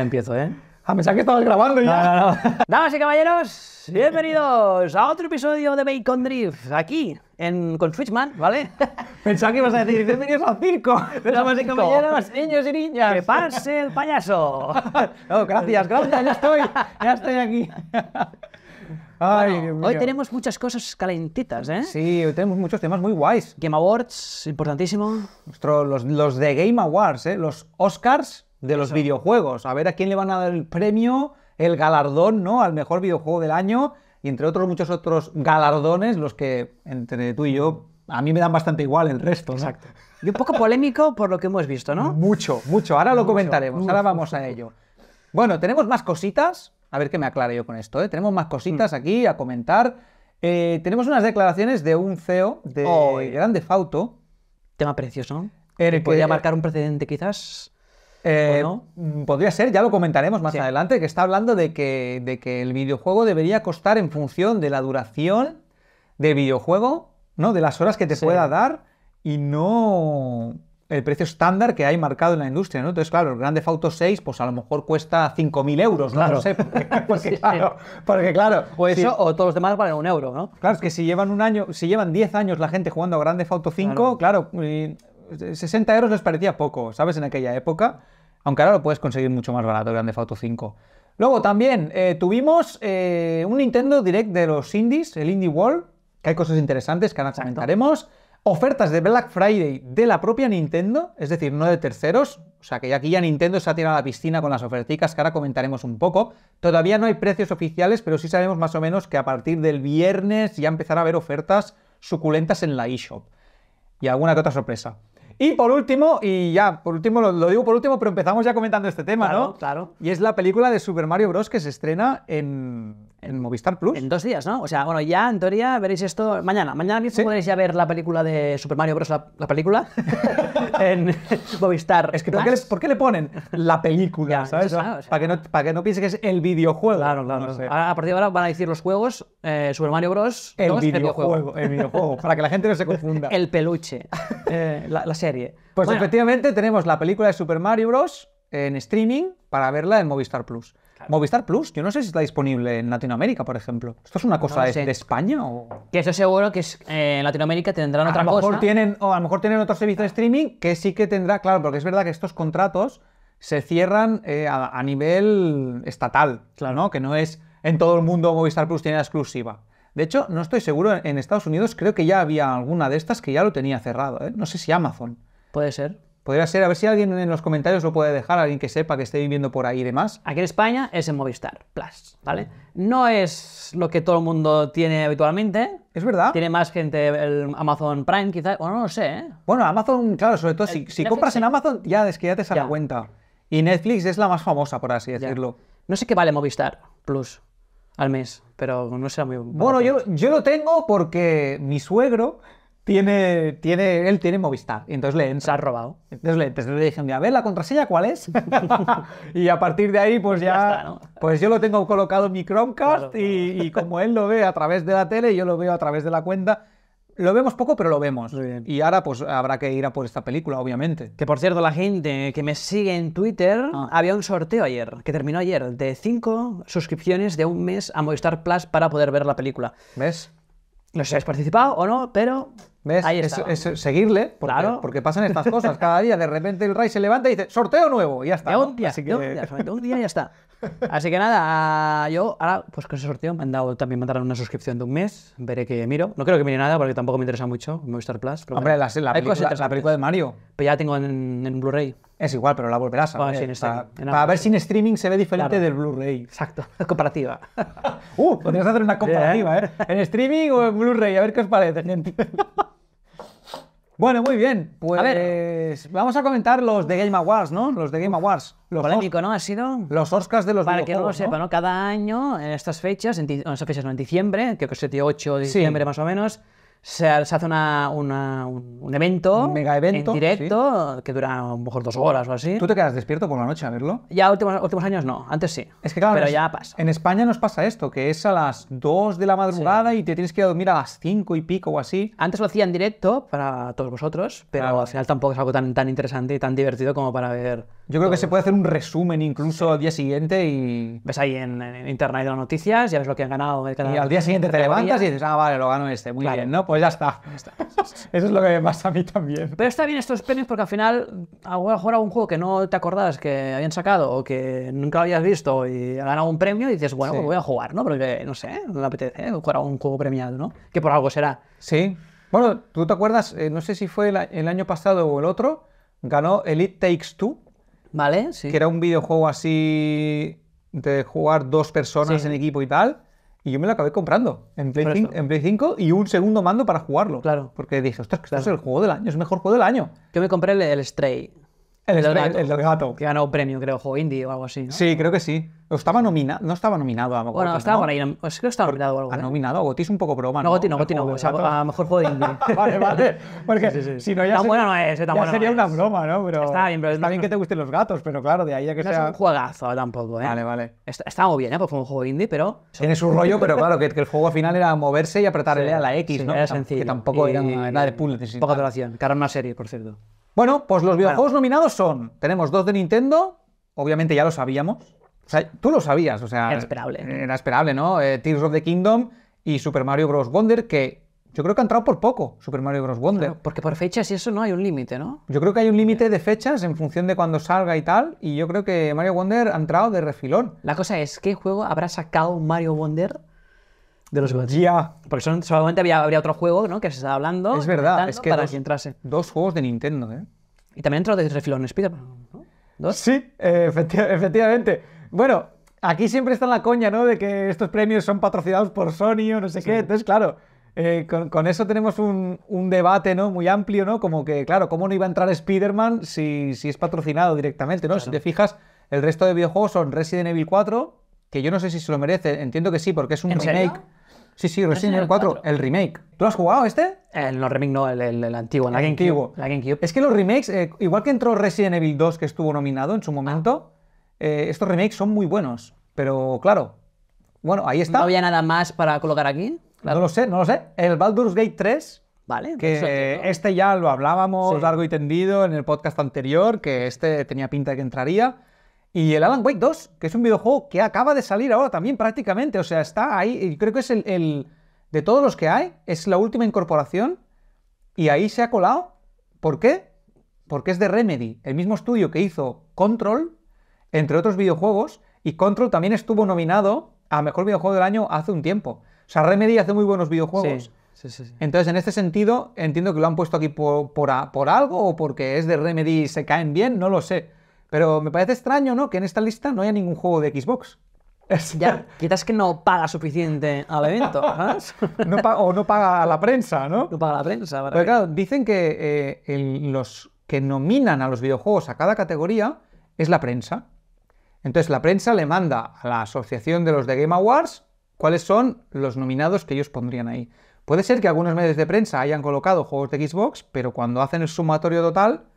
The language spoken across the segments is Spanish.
empiezo, ¿eh? A ah, pensaba que estabas grabando ya. Damas y caballeros, bienvenidos a otro episodio de Bacon Drift, aquí, en, con Switchman, ¿vale? Pensaba que ibas a decir, bienvenidos al circo. Damas y caballeros, niños y niñas. Que pase el payaso. no, gracias, gracias, ya estoy, ya estoy aquí. Ay, hoy tenemos muchas cosas calentitas, ¿eh? Sí, hoy tenemos muchos temas muy guays. Game Awards, importantísimo. Nuestro, los de Game Awards, ¿eh? Los Oscars de los videojuegos. A ver a quién le van a dar el premio, el galardón, ¿no? Al mejor videojuego del año y entre otros muchos otros galardones, los que entre tú y yo, a mí me dan bastante igual el resto. Exacto. Y un poco polémico por lo que hemos visto, ¿no? Mucho, mucho. Ahora lo comentaremos, ahora vamos a ello. Bueno, tenemos más cositas. A ver qué me aclare yo con esto. ¿eh? Tenemos más cositas mm. aquí a comentar. Eh, tenemos unas declaraciones de un CEO de Grande Fauto. Tema precioso. podría eh, marcar un precedente, quizás. Eh, mm, podría ser, ya lo comentaremos más adelante, que está hablando de que, de que el videojuego debería costar en función de la duración del videojuego, ¿no? De las horas que te pueda dar y no el precio estándar que hay marcado en la industria, ¿no? Entonces, claro, el Grande Auto 6, pues a lo mejor cuesta 5.000 euros, ¿no? sé, porque, claro, porque, claro, O eso, o todos los demás valen un euro, ¿no? Claro, es que si llevan un año, si llevan 10 años la gente jugando a Grande Auto 5, claro, 60 euros les parecía poco, ¿sabes? En aquella época. Aunque ahora lo puedes conseguir mucho más barato, en foto 5. Luego también eh, tuvimos eh, un Nintendo Direct de los indies, el Indie World, que hay cosas interesantes que ahora comentaremos. Ofertas de Black Friday de la propia Nintendo, es decir, no de terceros. O sea que aquí ya Nintendo se ha tirado a la piscina con las oferticas que ahora comentaremos un poco. Todavía no hay precios oficiales, pero sí sabemos más o menos que a partir del viernes ya empezará a haber ofertas suculentas en la eShop. Y alguna que otra sorpresa. Y por último, y ya, por último, lo, digo por último, pero empezamos ya comentando este tema, claro, ¿no? Claro. Y es la película de Super Mario Bros. que se estrena en en Movistar Plus. En dos días, ¿no? O sea, bueno, ya en teoría veréis esto mañana. Mañana mismo podréis ya ver la película de Super Mario Bros. la, película en Movistar. Es que ¿por qué, le, ponen la película? ¿Sabes? para, que no, para que no que es el videojuego. Claro, claro. No sé. a partir de ahora van a decir los juegos eh, Super Mario Bros. El, videojuego, el videojuego. para que la gente no se confunda. el peluche. Eh, la, serie. Pues efectivamente tenemos la película de Super Mario Bros. en streaming para verla en Movistar Plus. Movistar Plus, yo no sé si está disponible en Latinoamérica, por ejemplo. ¿Esto es una cosa de, España Que eso seguro que eh, en Latinoamérica tendrán otra cosa. tienen, o a lo mejor tienen otro servicio de streaming que sí que tendrá, claro, porque es verdad que estos contratos se cierran eh, a, nivel estatal, claro. ¿no? Que no es en todo el mundo Movistar Plus tiene la exclusiva. De hecho, no estoy seguro, en Estados Unidos creo que ya había alguna de estas que ya lo tenía cerrado, ¿eh? No sé si Amazon. Puede ser. Podría ser, a ver si alguien en los comentarios lo puede dejar, alguien que sepa que esté viviendo por ahí y demás. Aquí en España es en Movistar Plus, ¿vale? No es lo que todo el mundo tiene habitualmente. Es verdad. Tiene más gente el Amazon Prime, quizás, Bueno, no lo sé, ¿eh? Bueno, Amazon, claro, sobre todo si, eh, compras en Amazon, ya es que ya te sale cuenta. Y Netflix es la más famosa, por así decirlo. No sé qué vale Movistar Plus al mes, pero no será muy... Bueno, yo, yo lo tengo porque mi suegro tiene, tiene, él tiene Movistar, y entonces le han se ha robado. Entonces le, entonces le a ver, ¿la contraseña cuál es? y a partir de ahí, pues ya, pues yo lo tengo colocado en mi Chromecast y, como él lo ve a través de la tele, yo lo veo a través de la cuenta. Lo vemos poco, pero lo vemos. Y ahora pues habrá que ir a por esta película, obviamente. Que por cierto, la gente que me sigue en Twitter, ah. había un sorteo ayer, que terminó ayer, de cinco suscripciones de un mes a Movistar Plus para poder ver la película. ¿Ves? No sé si has participado o no, pero ¿Ves? Es, seguirle, porque, porque pasan estas cosas cada día. De repente el Ray se levanta y dice, sorteo nuevo, y ya está. Un día, que... un, día, un día y ya está. Así que nada, yo ahora, pues con ese sorteo me han dado también me una suscripción de un mes, veré que miro. No creo que mire nada porque tampoco me interesa mucho Movistar Plus. Hombre, la, película, de Mario. Pero ya la tengo en, en Blu-ray. Es igual, pero la volverás a ver. Para, ver si en streaming se ve diferente del Blu-ray. Exacto, comparativa. uh, podrías hacer una comparativa, ¿eh? En streaming o en Blu-ray, a ver qué os parece, gente. Bueno, muy bien. Pues vamos a comentar los de Game Awards, ¿no? Los de Game Awards. Los Polémico, ¿no? Ha sido. Los Oscars de los Para que no sepa, ¿no? Cada año, en estas fechas, en, estas fechas en diciembre, creo que es 7 8 de diciembre más o menos, se, hace una, un evento, mega evento en directo que dura a lo mejor dos horas o así. ¿Tú te quedas despierto por la noche a verlo? Ya últimos, últimos años no, antes sí. Es que claro, pero ya pasa. En España nos pasa esto, que es a las 2 de la madrugada y te tienes que dormir a las cinco y pico o así. Antes lo hacía en directo para todos vosotros, pero al final tampoco es algo tan, tan interesante y tan divertido como para ver yo creo que se puede hacer un resumen incluso al día siguiente y... Ves ahí en, internet las noticias, ya ves lo que han ganado. Y al día siguiente te levantas y dices, ah, vale, lo gano este, muy bien, ¿no? Pues ya está. Eso es lo que me pasa a mí también. Pero está bien estos premios porque al final, a lo mejor algún juego que no te acordabas que habían sacado o que nunca lo habías visto y ha ganado un premio y dices, bueno, pues voy a jugar, ¿no? Porque, no sé, no me apetece jugar a un juego premiado, ¿no? Que por algo será. Sí. Bueno, tú te acuerdas, eh, no sé si fue el, el año pasado o el otro, ganó Elite Takes Two Vale, sí. Que era un videojuego así de jugar dos personas en equipo y tal. Y yo me lo acabé comprando en Play, 5, en 5 y un segundo mando para jugarlo. Claro. Porque dije, ostras, que esto es el juego del año, es el mejor juego del año. Yo me compré el Stray. El, gato. Que ganó premio, creo, juego indie o algo así. Sí, creo que sí. Estaba no estaba nominado a Bueno, estaba por ahí. Es que estaba nominado o algo. Ha ¿eh? nominado a Gotti es un poco broma. No, Gotti no, Gotti no. O sea, a mejor juego de indie. vale, vale. Porque si no ya. no es, eh, ya Sería una broma, ¿no? Pero está bien, pero. Está bien que te gusten los gatos, pero claro, de ahí ya que sea. es un juegazo eh, tampoco, ¿eh? Vale, vale. Está, muy bien, ¿eh? Porque fue un juego indie, pero. Tiene su rollo, pero claro, que, el juego al final era moverse y apretarle a la X, ¿no? Era sencillo. Que tampoco era nada de puzzles. Poca duración. Que una serie, por cierto. Bueno, pues los videojuegos nominados son, tenemos dos de Nintendo, obviamente ya lo sabíamos. O sea, tú lo sabías, o sea... Era esperable. Era esperable, ¿no? Eh, Tears of the Kingdom y Super Mario Bros. Wonder, que yo creo que ha entrado por poco Super Mario Bros. Wonder. porque por fechas y eso no hay un límite, ¿no? Yo creo que hay un límite de fechas en función de cuando salga y tal, y yo creo que Mario Wonder ha entrado de refilón. La cosa es, ¿qué juego habrá sacado Mario Wonder de los Gods. Ya. Porque son, solamente había, habría otro juego, ¿no? Que se estaba hablando. Es verdad, es que. Para dos, entrase. Dos juegos de Nintendo, ¿eh? Y también entró de refilón Spider-Man, ¿no? ¿Dos? Sí, eh, efectivamente. Bueno, aquí siempre está la coña, ¿no? De que estos premios son patrocinados por Sony o no sé qué. Entonces, claro. Eh, con, eso tenemos un, debate ¿no? muy amplio, ¿no? Como que, claro, ¿cómo no iba a entrar Spider-Man si, si, es patrocinado directamente, ¿no? Si te fijas, el resto de videojuegos son Resident Evil 4, que yo no sé si se lo merece, entiendo que sí, porque es un remake. Sí, sí, Resident Evil 4, el remake. ¿Tú lo has jugado este? El, no, remake no, el, el, el antiguo, el, antiguo. Es que los remakes, eh, igual que entró Resident Evil 2, que estuvo nominado en su momento, ah. eh, estos remakes son muy buenos. Pero claro, bueno, ahí está. ¿No había nada más para colocar aquí? No lo sé, no lo sé. El Baldur's Gate 3, Vale, que este ya lo hablábamos largo y tendido en el podcast anterior, que este tenía pinta de que entraría. Y el Alan Wake 2, que es un videojuego que acaba de salir ahora también prácticamente, o sea, está ahí, y creo que es el, de todos los que hay, es la última incorporación, y ahí se ha colado. ¿Por qué? Porque es de Remedy, el mismo estudio que hizo Control, entre otros videojuegos, y Control también estuvo nominado a Mejor Videojuego del Año hace un tiempo. O sea, Remedy hace muy buenos videojuegos. Entonces, en este sentido, entiendo que lo han puesto aquí por, algo o porque es de Remedy y se caen bien, no lo sé. Pero me parece extraño, ¿no? Que en esta lista no haya ningún juego de Xbox. Ya, quizás que no paga suficiente al evento. no o no paga a la prensa, ¿no? No paga a la prensa. Pero claro, dicen que eh, los que nominan a los videojuegos a cada categoría es la prensa. Entonces la prensa le manda a la asociación de los de Game Awards cuáles son los nominados que ellos pondrían ahí. Puede ser que algunos medios de prensa hayan colocado juegos de Xbox, pero cuando hacen el sumatorio total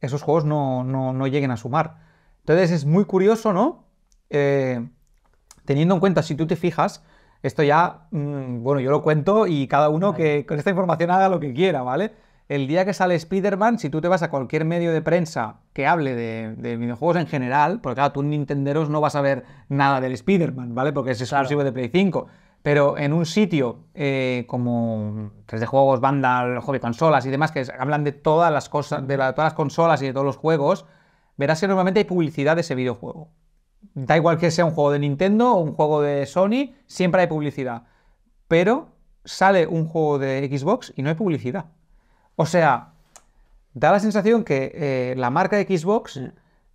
esos juegos no, lleguen a sumar. Entonces es muy curioso, ¿no? Eh, teniendo en cuenta, si tú te fijas, esto ya, mm, bueno, yo lo cuento y cada uno que con esta información haga lo que quiera, ¿vale? El día que sale Spider-Man, si tú te vas a cualquier medio de prensa que hable de, videojuegos en general, porque claro, tú Nintenderos no vas a ver nada del Spider-Man, ¿vale? Porque es exclusivo de Play 5 pero en un sitio eh, como 3D Juegos, Vandal, Hobby Consolas y demás, que hablan de todas las cosas, de todas las consolas y de todos los juegos, verás que normalmente hay publicidad de ese videojuego. Da igual que sea un juego de Nintendo o un juego de Sony, siempre hay publicidad. Pero sale un juego de Xbox y no hay publicidad. O sea, da la sensación que eh, la marca de Xbox mm.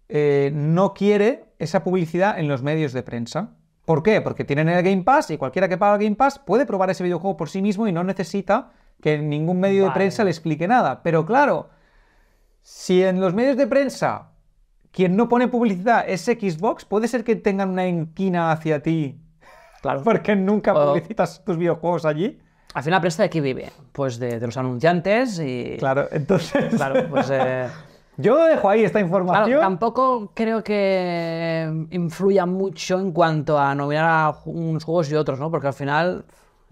eh, no quiere esa publicidad en los medios de prensa. ¿Por qué? Porque tienen el Game Pass y cualquiera que paga Game Pass puede probar ese videojuego por sí mismo y no necesita que ningún medio de prensa le explique nada. Pero claro, si en los medios de prensa quien no pone publicidad es Xbox, puede ser que tengan una inquina hacia ti. Claro. Porque nunca publicitas tus videojuegos allí. Al final, la prensa de qué vive? Pues de, los anunciantes y. Claro, entonces. Claro, pues. Eh, Yo dejo ahí esta información. tampoco creo que influya mucho en cuanto a nominar a unos juegos y otros, ¿no? Porque al final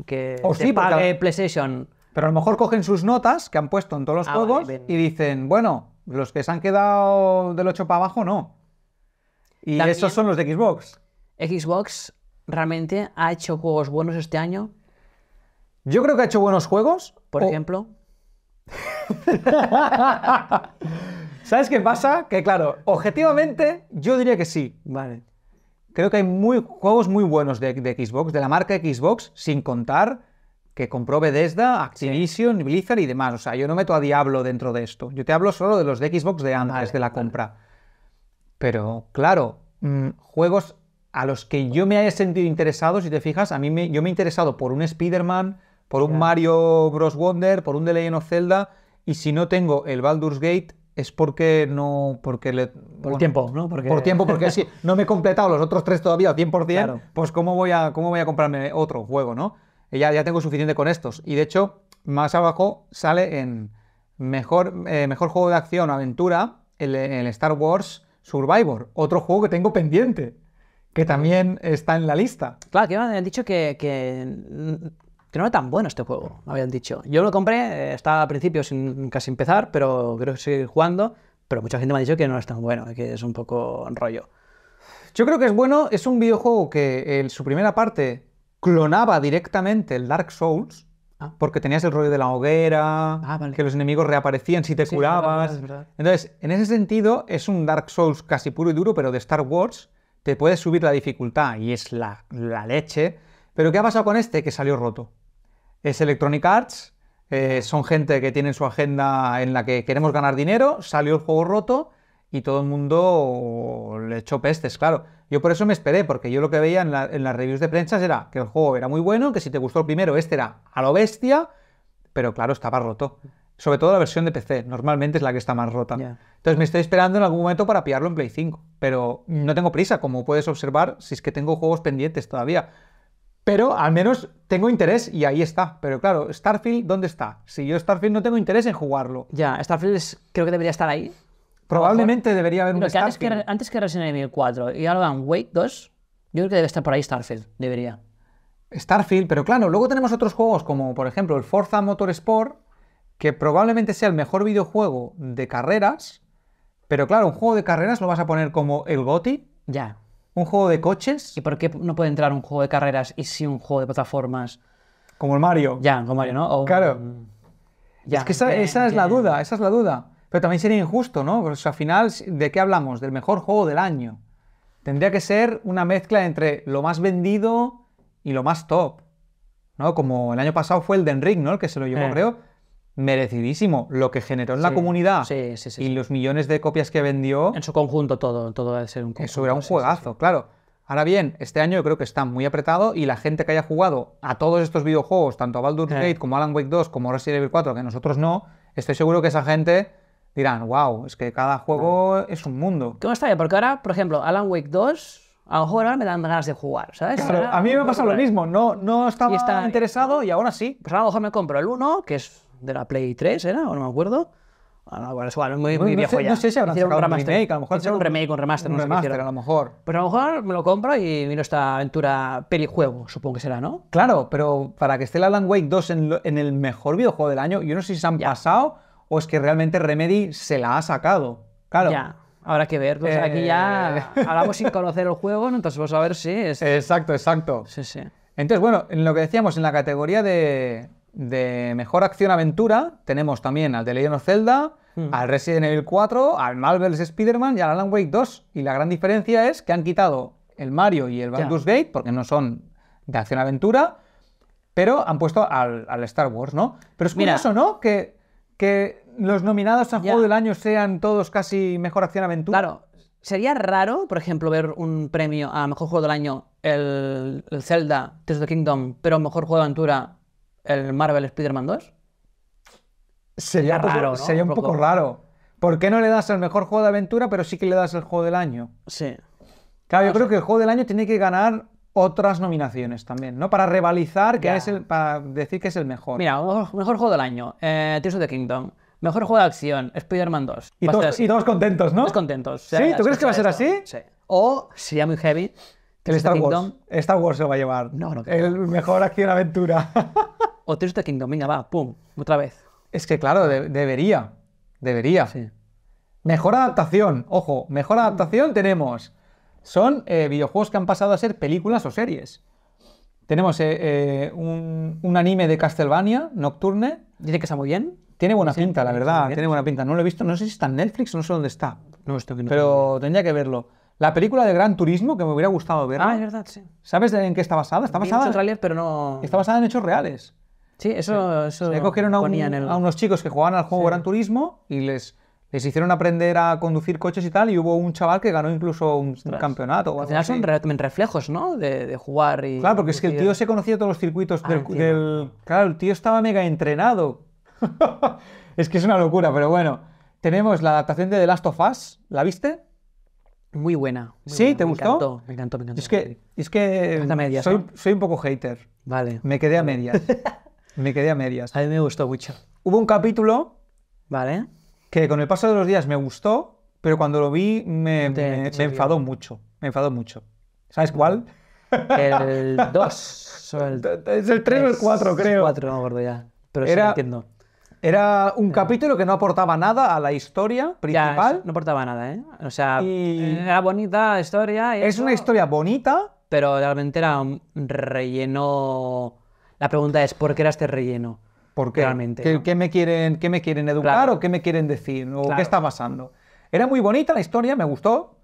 que o sí, PlayStation. Pero a lo mejor cogen sus notas que han puesto en todos los ah, juegos y dicen, bueno, los que se han quedado del 8 para abajo, no. Y esos son los de Xbox. Xbox realmente ha hecho juegos buenos este año. Yo creo que ha hecho buenos juegos. Por ejemplo. ¿Sabes qué pasa? Que claro, objetivamente yo diría que sí. Vale. Creo que hay muy, juegos muy buenos de, Xbox, de la marca Xbox, sin contar que compró Bethesda, Activision, Blizzard y demás. O sea, yo no meto a Diablo dentro de esto. Yo te hablo solo de los de Xbox de antes de la compra. Pero claro, mm, juegos a los que yo me haya sentido interesado, si te fijas, a mí me, yo me he interesado por un Spider-Man, por un Mario Bros. Wonder, por un The Legend of Zelda, y si no tengo el Baldur's Gate, es porque no. Porque le, por tiempo, ¿no? Porque... Por tiempo, porque si no me he completado los otros tres todavía 100%, pues ¿cómo voy, a, ¿cómo voy a comprarme otro juego, no? Ya, ya tengo suficiente con estos. Y de hecho, más abajo sale en mejor, eh, mejor juego de acción o aventura, el, Star Wars Survivor, otro juego que tengo pendiente que también está en la lista. Claro, que me han dicho que, que que no era tan bueno este juego, me habían dicho. Yo lo compré, eh, estaba al principio sin casi empezar, pero creo que seguir jugando, pero mucha gente me ha dicho que no es tan bueno, que es un poco rollo. Yo creo que es bueno, es un videojuego que en su primera parte clonaba directamente el Dark Souls, ah. porque tenías el rollo de la hoguera, ah, que los enemigos reaparecían si te curabas. Entonces, en ese sentido, es un Dark Souls casi puro y duro, pero de Star Wars te puedes subir la dificultad y es la leche. Pero ¿qué ha pasado con este? Que salió roto es Electronic Arts, eh, son gente que tienen su agenda en la que queremos ganar dinero, salió el juego roto y todo el mundo le echó pestes, claro. Yo por eso me esperé, porque yo lo que veía en, las reviews de prensa era que el juego era muy bueno, que si te gustó el primero, este era a lo bestia, pero claro, estaba roto. Sobre todo la versión de PC, normalmente es la que está más rota. Entonces me estoy esperando en algún momento para pillarlo en Play 5, pero no tengo prisa, como puedes observar, si es que tengo juegos pendientes todavía. Pero al menos tengo interés y ahí está. Pero claro, Starfield, ¿dónde está? Si yo Starfield no tengo interés en jugarlo. Ya, Starfield creo que debería estar ahí. Probablemente debería haber un que antes, que antes que Resident Evil 4 y Alan Wake 2, yo creo que debe estar por ahí Starfield, debería. Starfield, pero claro, luego tenemos otros juegos como por ejemplo el Forza Motorsport, que probablemente sea el mejor videojuego de carreras, pero claro, un juego de carreras lo vas a poner como el GOTI. Ya. ¿Un juego de coches? ¿Y por qué no puede entrar un juego de carreras y sí un juego de plataformas? Como el Mario. Ya, como Mario, ¿no? claro. ya, es que esa, es la duda, esa es la duda. Pero también sería injusto, ¿no? porque al final, ¿de qué hablamos? Del mejor juego del año. Tendría que ser una mezcla entre lo más vendido y lo más top. ¿no? Como el año pasado fue el Den Enric, ¿no? El que se lo llevó, eh. creo merecidísimo lo que generó en la comunidad y los millones de copias que vendió. En su conjunto todo, todo debe ser un conjunto. Eso era un juegazo, claro. Ahora bien, este año yo creo que está muy apretado y la gente que haya jugado a todos estos videojuegos, tanto a Baldur's Gate como a Alan Wake 2, como Resident Evil 4, que nosotros no, estoy seguro que esa gente dirán, wow, es que cada juego es un mundo. ¿Cómo está bien? Porque ahora, por ejemplo, Alan Wake 2 a lo mejor ahora me dan ganas de jugar, ¿sabes? a mí me pasa lo mismo, no, no estaba interesado y ahora sí. Pues ahora a lo mejor me compro el 1, que es de la Play 3, ¿era? O no me acuerdo. Ah, bueno, es muy, viejo ya. No sé si habrán un remake, a lo mejor. un remake, un remaster, no sé qué a lo mejor. pero a lo mejor me lo compro y miro esta aventura peli-juego, supongo que será, ¿no? Claro, pero para que esté la land Wake 2 en, el mejor videojuego del año, yo no sé si se han pasado o es que realmente Remedy se la ha sacado. Claro. Ya. Habrá que ver, pues aquí ya eh. hablamos sin conocer el juego, entonces vamos pues, a ver si es... Exacto, exacto. Sí, sí. Entonces, bueno, en lo que decíamos, en la categoría de, de mejor acción-aventura tenemos también al The Legend of Zelda, hmm. al Resident Evil 4, al Marvel's Spider-Man y al Alan Wake 2. Y la gran diferencia es que han quitado el Mario y el Baldur's Gate, porque no son de acción-aventura, pero han puesto al, Star Wars, ¿no? Pero es curioso, ¿no? Que, que los nominados a Juego del Año sean todos casi mejor acción-aventura. Claro. Sería raro, por ejemplo, ver un premio a mejor juego del año, el, el Zelda, Tears of the Kingdom, pero mejor juego de aventura, el Marvel Spider-Man 2? Sería, un poco, raro, un, poco... raro. ¿Por qué no le das el mejor juego de aventura, pero sí que le das el juego del año? Sí. Claro, yo creo que el juego del año tiene que ganar otras nominaciones también, ¿no? Para rivalizar, que es el, para decir que es el mejor. Mira, mejor, juego del año, eh, Tears of the Kingdom. Mejor juego de acción, Spider-Man 2. Y todos, y contentos, ¿no? Todos contentos. ¿Sí? ¿Tú crees que va a ser así? Sí. O sería muy heavy. El Star Wars. Star Wars se lo va a llevar. No, no. Creo. El mejor acción aventura. o Tears of the Kingdom, venga, va, pum, otra vez. Es que claro, debería, debería. Sí. Mejor adaptación, ojo, mejor adaptación tenemos. Son eh, videojuegos que han pasado a ser películas o series. Tenemos eh, eh, un, anime de Castlevania, Nocturne. Dice que está muy bien. Tiene buena pinta, la verdad, tiene buena pinta. No lo he visto, no sé si está en Netflix, o no sé dónde está. No, no Pero tendría que verlo. La película de Gran Turismo, que me hubiera gustado ver. Ah, es verdad, sí. ¿Sabes en qué está basada? Está basada. En... pero no... Está basada en hechos reales. Sí, eso, eso cogieron a, unos chicos que jugaban al juego Gran Turismo y les, les hicieron aprender a conducir coches y tal, y hubo un chaval que ganó incluso un campeonato. Al final son reflejos, ¿no? De, de, jugar y... Claro, porque es que el tío se conocía todos los circuitos ah, del, Claro, el tío estaba mega entrenado. es que es una locura, pero bueno. Tenemos la adaptación de The Last of Us, ¿la viste? Muy buena. ¿Sí? ¿Te gustó? me encantó, me encantó. Es que, es que medias, soy, ¿eh? soy un poco hater. Vale. Me quedé a medias. Me quedé a medias. A mí me gustó mucho. Hubo un capítulo Vale. que con el paso de los días me gustó, pero cuando lo vi me, enfadó mucho. Me enfadó mucho. ¿Sabes cuál? El 2. el Es el 3 o el 4, creo. 4, no me acuerdo ya. Pero sí, entiendo. Era un capítulo que no aportaba nada a la historia principal. no aportaba nada, ¿eh? O sea, era bonita la historia. es una historia bonita, Pero realmente era un relleno la pregunta es, ¿por qué era este relleno? ¿Por qué? Realmente, ¿Qué, me quieren, qué me quieren educar o qué me quieren decir? ¿O qué está pasando? Era muy bonita la historia, me gustó,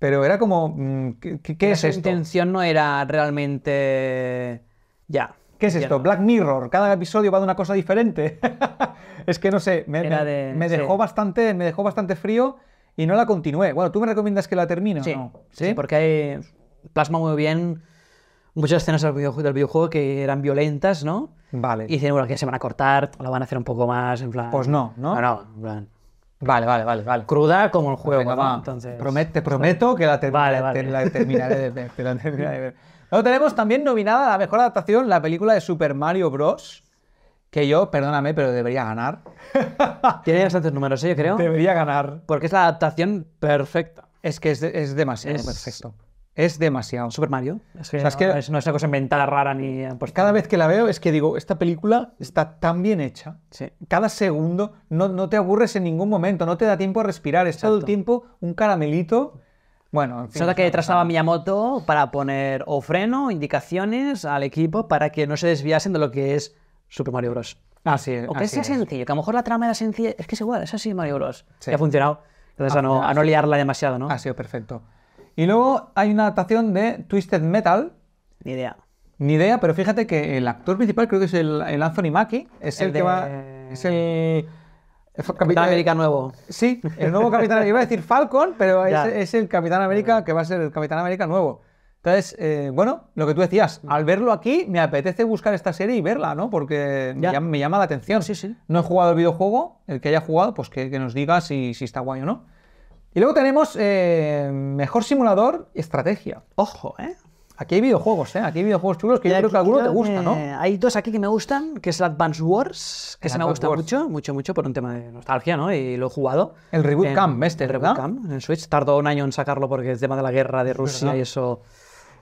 pero era como, mm, ¿qué, es esto? La intención no era realmente... Ya. ¿Qué es esto? Black Mirror. Cada episodio va de una cosa diferente. es que no sé, me, dejó bastante, me dejó bastante frío y no la continué. Bueno, ¿tú me recomiendas que la termine? Sí, porque plasma muy bien muchas escenas del videojuego, que eran violentas, ¿no? Vale. Y dicen, bueno, que se van a cortar, la van a hacer un poco más, en plan. Pues no, ¿no? No, no, en plan. Vale, vale, vale, vale. Cruda como el juego, te pues prometo que la, terminaré de ver. la Luego tenemos también nominada a la mejor adaptación la película de Super Mario Bros. Que yo, perdóname, pero debería ganar. Tiene bastantes números, ¿eh? yo creo. Debería ganar. Porque es la adaptación perfecta. Es que es, demasiado perfecto. Es demasiado. Super Mario. Es no, es una cosa inventada rara ni. Pues, cada vez que la veo es que digo, esta película está tan bien hecha. Cada segundo no, te aburres en ningún momento, no te da tiempo a respirar. Es todo el tiempo un caramelito. Bueno, en fin, Se nota que trazaba Miyamoto para poner o freno, indicaciones al equipo para que no se desviasen de lo que es Super Mario Bros. Así ah, sí. O que sea sencillo, que a lo mejor la trama era sencilla. Es que es igual, es así Mario Bros. Sí. Y ha funcionado. Entonces, ah, a, no, a no liarla demasiado, ¿no? Ha sido perfecto. Y luego hay una adaptación de Twisted Metal. Ni idea. Ni idea, pero fíjate que el actor principal creo que es el, Anthony Mackie. Es el, que va. Es el. Capitán América nuevo. Sí, el nuevo Capitán Iba a decir Falcon, pero es, el Capitán América que va a ser el Capitán América nuevo. Entonces, eh, bueno, lo que tú decías, al verlo aquí me apetece buscar esta serie y verla, ¿no? Porque me llama la atención. Sí, sí. No he jugado el videojuego, el que haya jugado, pues que, nos diga si, si está guay o no. Y luego tenemos eh, mejor simulador y estrategia. Ojo, ¿eh? Aquí hay videojuegos, ¿eh? Aquí hay videojuegos chulos que yo creo que alguno te gusta, ¿no? hay dos aquí que me gustan, que es el Advance Wars, que se me gusta gustado mucho, mucho, mucho, por un tema de nostalgia, ¿no? Y lo he jugado. El Reboot Camp, este, el Reboot Camp, en el Switch. Tardó un año en sacarlo porque es tema de la guerra de Rusia y eso...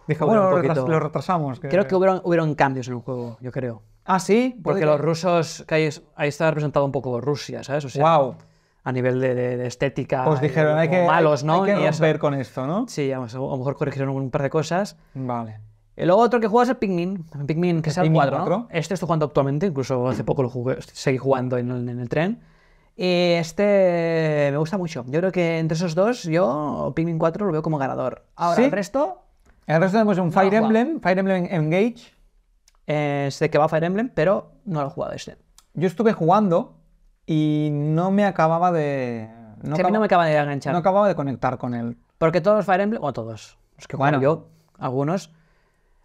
bueno, lo retrasamos. Creo que hubieron, hubieron cambios en el juego, yo creo. Ah, sí. Porque los rusos, que ahí, está representado un poco Rusia, ¿sabes? O sea, wow a nivel de, estética. Os pues dijeron, hay que, malos, ¿no? que ver con esto, ¿no? Sí, a lo mejor corrigieron un par de cosas. Vale. luego otro que juegas es el Pikmin, Pikmin que es el 4, Este estoy jugando actualmente, incluso hace poco lo jugué, seguí jugando en el, tren. Y este me gusta mucho. Yo creo que entre esos dos, yo Pikmin 4 lo veo como ganador. Ahora, el resto... El resto tenemos un Fire Emblem, Fire Emblem Engage. Eh, sé que va Fire Emblem, pero no lo he jugado este. Yo estuve jugando y no me acababa de... No, no me acaba de No acababa de conectar con él. Porque todos los Fire Emblem, o todos, Es que bueno, yo, algunos,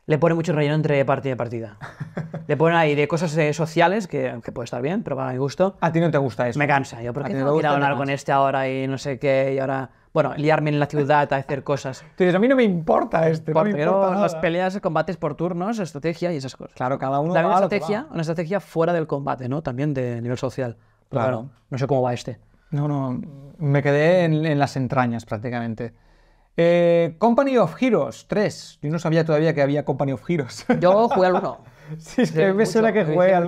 le ponen mucho relleno entre partida y partida. le ponen ahí de cosas eh, sociales, que, que, puede estar bien, pero para mi gusto. A ti no te gusta eso. Me cansa. Yo, porque qué tengo hablar con este ahora y no sé qué? Y ahora, bueno, liarme en la ciudad a hacer cosas. Tú dices, a mí no me importa este. Porque las peleas, combates por turnos, estrategia y esas cosas. Claro, cada uno. También estrategia, una estrategia fuera del combate, ¿no? También de nivel social claro. no sé cómo va este. No, no, me quedé en, las entrañas prácticamente. Eh, Company of Heroes 3. Yo no sabía todavía que había Company of Heroes. Yo jugué al 1. Sí, es que me suena que jugué al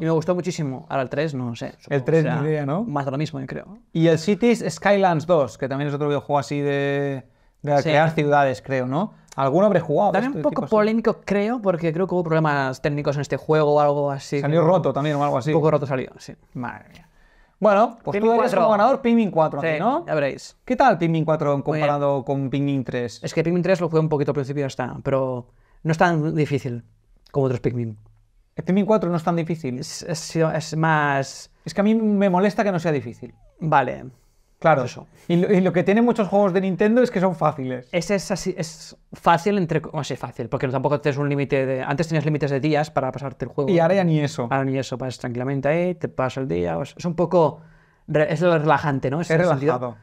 Y me gustó muchísimo. Ahora el 3, no sé. El 3 ni idea, ¿no? Más de lo mismo, yo creo. Y el Cities Skylands 2, que también es otro videojuego así de de crear ciudades, creo, ¿no? Alguno habré jugado. También este un poco polémico, creo, porque creo que hubo problemas técnicos en este juego o algo así. Salió roto también o algo así. Un poco roto salió, sí. Madre mía. Bueno, pues tú eres 4. ganador Pikmin 4, ¿no? Ya veréis. ¿Qué tal Pikmin 4 comparado con Pikmin 3? Es que Pikmin 3 lo jugué un poquito al principio está, pero no es tan difícil como otros Pikmin. El Pikmin 4 no es tan difícil. es más. Es que a mí me molesta que no sea difícil. Vale. Claro. Eso. Y, lo, que tienen muchos juegos de Nintendo es que son fáciles. Es, así, es fácil entre... No sé, fácil, porque tampoco tienes un límite de... Antes tenías límites de días para pasarte el juego. Y ahora ya ni eso. Ahora ni eso, pasas tranquilamente ahí, te pasas el día. es un poco... Es lo relajante, ¿no? Es, relajado.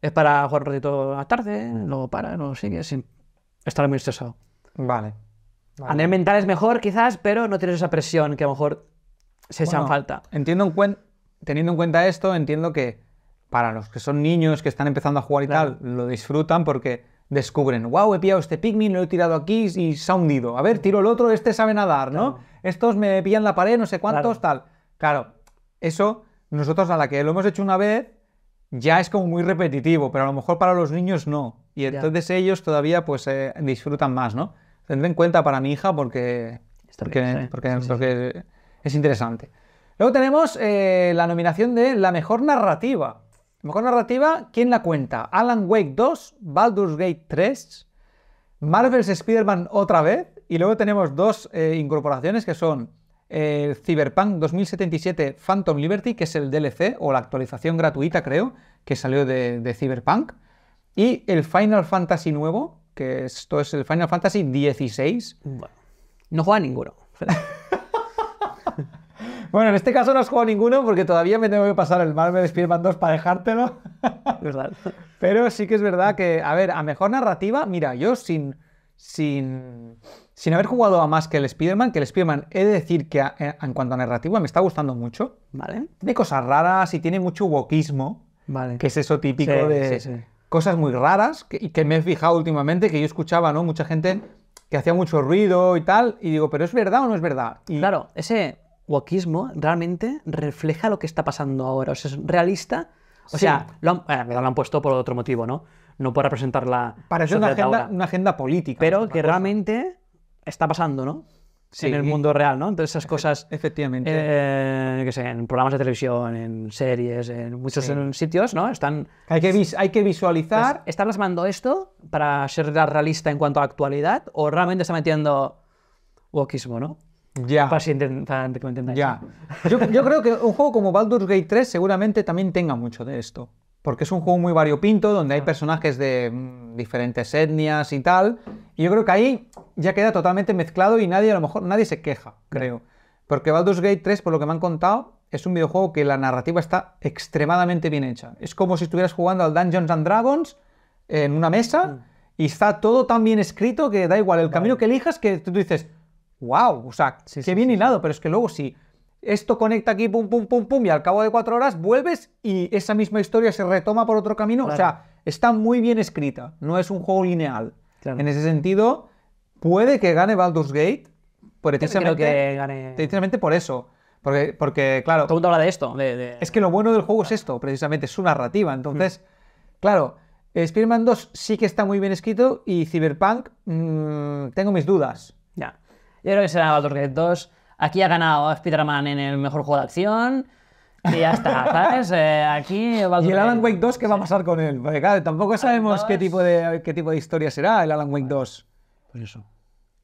Es para jugar un ratito a la tarde, luego para, no sigue, sin estar muy estresado. Vale. A nivel mental es mejor quizás, pero no tienes esa presión que a lo mejor se echan falta. Entiendo teniendo en cuenta esto, entiendo que para los que son niños que están empezando a jugar y tal, lo disfrutan porque descubren, wow, he pillado este Pikmin, lo he tirado aquí y se ha hundido. A ver, tiro el otro, este sabe nadar, ¿no? Estos me pillan la pared, no sé cuántos, tal. Claro, eso nosotros a la que lo hemos hecho una vez ya es como muy repetitivo, pero a lo mejor para los niños no. Y entonces ellos todavía pues eh, disfrutan más, ¿no? Tendré en cuenta para mi hija porque, porque, es interesante. Luego tenemos eh, la nominación de la mejor narrativa. Mejor narrativa, ¿quién la cuenta? Alan Wake 2, Baldur's Gate 3, Marvel's Spider-Man otra vez, y luego tenemos dos eh, incorporaciones que son el eh, Cyberpunk 2077 Phantom Liberty, que es el DLC o la actualización gratuita, creo, que salió de, Cyberpunk, y el Final Fantasy nuevo, que esto es el Final Fantasy 16. no juega ninguno. Bueno, en este caso no has jugado ninguno porque todavía me tengo que pasar el Marvel Spider-Man 2 para dejártelo. Pero sí que es verdad que, a ver, a mejor narrativa, mira, yo sin, sin, sin haber jugado a más que el Spider-Man, que el Spider-Man he de decir que eh, en cuanto a narrativa me está gustando mucho. Vale. Tiene cosas raras y tiene mucho wokismo, vale. que es eso típico de cosas muy raras y que me he fijado últimamente, que yo escuchaba, ¿no? Mucha gente que hacía mucho ruido y tal, y digo, pero ¿es verdad o no es verdad? Claro, ese wokismo realmente refleja lo que está pasando ahora. O sea, es realista. O sea, lo han, eh, lo han puesto por otro motivo, ¿no? No para representar la. Para una agenda, política. Pero que realmente está pasando, ¿no? Sí. En el mundo real, ¿no? Entonces, esas cosas. Efectivamente. Eh, que sé, en programas de televisión, en series, en muchos sitios, ¿no? Están. Hay que, hay que visualizar. ¿Está plasmando esto para ser realista en cuanto a actualidad? ¿O realmente está metiendo wokismo, ¿no? Ya. Ya. Yo, creo que un juego como Baldur's Gate 3 seguramente también tenga mucho de esto. Porque es un juego muy variopinto, donde hay personajes de mm, diferentes etnias y tal. Y yo creo que ahí ya queda totalmente mezclado y nadie, a lo mejor, nadie se queja, creo. Porque Baldur's Gate 3, por lo que me han contado, es un videojuego que la narrativa está extremadamente bien hecha. Es como si estuvieras jugando al Dungeons and Dragons en una mesa mm. y está todo tan bien escrito que da igual el camino que elijas que tú dices, wow, o sea, qué bien hilado, pero es que luego si esto conecta aquí, pum, pum, pum, pum, y al cabo de cuatro horas vuelves y esa misma historia se retoma por otro camino, o sea, está muy bien escrita, no es un juego lineal. En ese sentido, puede que gane Baldur's Gate, precisamente, que por eso. Porque, porque, claro. Todo el mundo habla de esto. Es que lo bueno del juego es esto, precisamente, es su narrativa. Entonces, hmm. claro, spider 2 sí que está muy bien escrito y Cyberpunk, mm, tengo mis dudas. Yo creo que será Baldur's Gate 2. Aquí ha ganado Spider-Man en el mejor juego de acción. Y ya está, ¿sabes? Eh, aquí Baldur's ¿Y el Alan Wake 2 qué va a pasar con él? Porque tampoco sabemos qué tipo, de, qué tipo de historia será el Alan Wake 2. Por eso.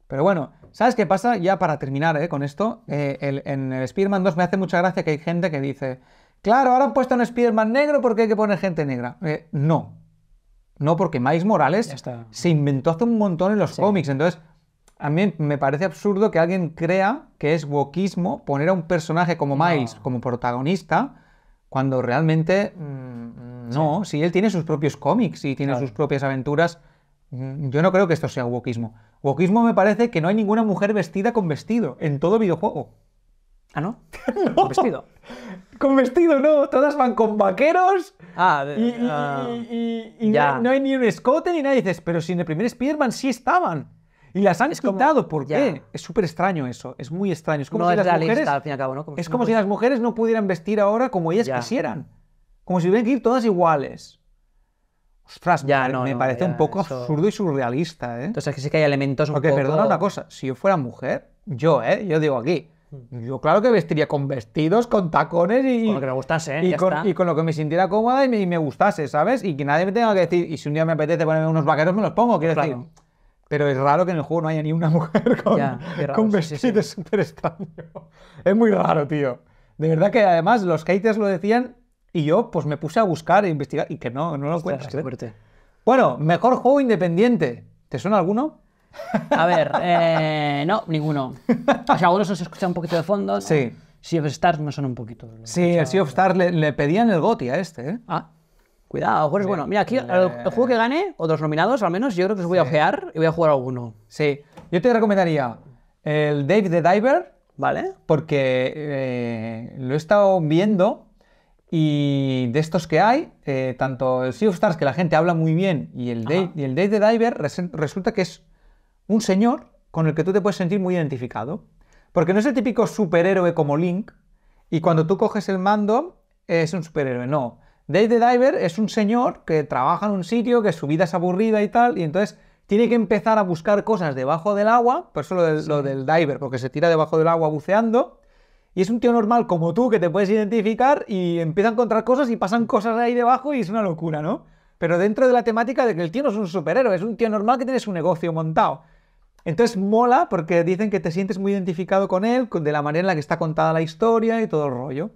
Pero bueno, ¿sabes qué pasa? Ya para terminar eh, con esto, eh, en el Spider-Man 2 me hace mucha gracia que hay gente que dice, claro, ahora han puesto un Spider-Man negro porque hay que poner gente negra. no. No, porque Miles Morales se inventó hace un montón en los cómics. Entonces, a mí me parece absurdo que alguien crea que es wokismo poner a un personaje como Miles como protagonista cuando realmente mm, no. Si él tiene sus propios cómics y tiene sus propias aventuras, mm, yo no creo que esto sea wokismo. Wokismo me parece que no hay ninguna mujer vestida con vestido en todo videojuego. ¿Ah, no? Con vestido. Con vestido, no. Todas van con vaqueros. Ah, de, y, ah. No, hay ni un escote ni nada. dices, pero si en el primer Spider-Man sí estaban. Y las han es quitado, ¿por qué? Es súper extraño eso, es muy extraño. Es como si las mujeres, ¿no? es como si las mujeres no pudieran vestir ahora como ellas quisieran. Como si hubieran que ir todas iguales. Ostras, ya, me, no, me parece un poco absurdo y surrealista, ¿eh? Entonces, que sí que hay elementos un Porque, perdona una cosa, si yo fuera mujer, yo, ¿eh? Yo digo aquí, hmm. yo claro que vestiría con vestidos, con tacones y... Con lo que me gustase, ¿eh? y, con, lo que me sintiera cómoda y me, gustase, ¿sabes? Y que nadie me tenga que decir, y si un día me apetece ponerme unos vaqueros, me los pongo, quiero decir... Pero es raro que en el juego no haya ni una mujer con, un vestido súper extraño. Es muy raro, tío. De verdad que además los haters lo decían y yo pues me puse a buscar e investigar y que no, no lo encuentras. Bueno, mejor juego independiente. ¿Te suena alguno? A ver, eh, no, ninguno. O sea, algunos se un poquito de fondo. Sí. Sea of Stars me son un poquito. Sí, el Sea of Stars le, pedían el GOTI a este. ¿eh? Ah. Cuidado, juegos bueno. Mira, aquí el, eh. juego que gane, o dos nominados al menos, yo creo que os voy a ojear y voy a jugar alguno. Sí. Yo te recomendaría el Dave the Diver. Vale. Porque eh, lo he estado viendo y de estos que hay, eh, tanto el Sea of Stars, que la gente habla muy bien, y el, Dave, y el Dave the Diver, resulta que es un señor con el que tú te puedes sentir muy identificado. Porque no es el típico superhéroe como Link, y cuando tú coges el mando, es un superhéroe, no. Dave the Diver es un señor que trabaja en un sitio, que su vida es aburrida y tal, y entonces tiene que empezar a buscar cosas debajo del agua, por eso lo del, diver, porque se tira debajo del agua buceando, y es un tío normal como tú que te puedes identificar y empieza a encontrar cosas y pasan cosas ahí debajo y es una locura, ¿no? Pero dentro de la temática de que el tío no es un superhéroe, es un tío normal que tiene su negocio montado. Entonces mola porque dicen que te sientes muy identificado con él, de la manera en la que está contada la historia y todo el rollo.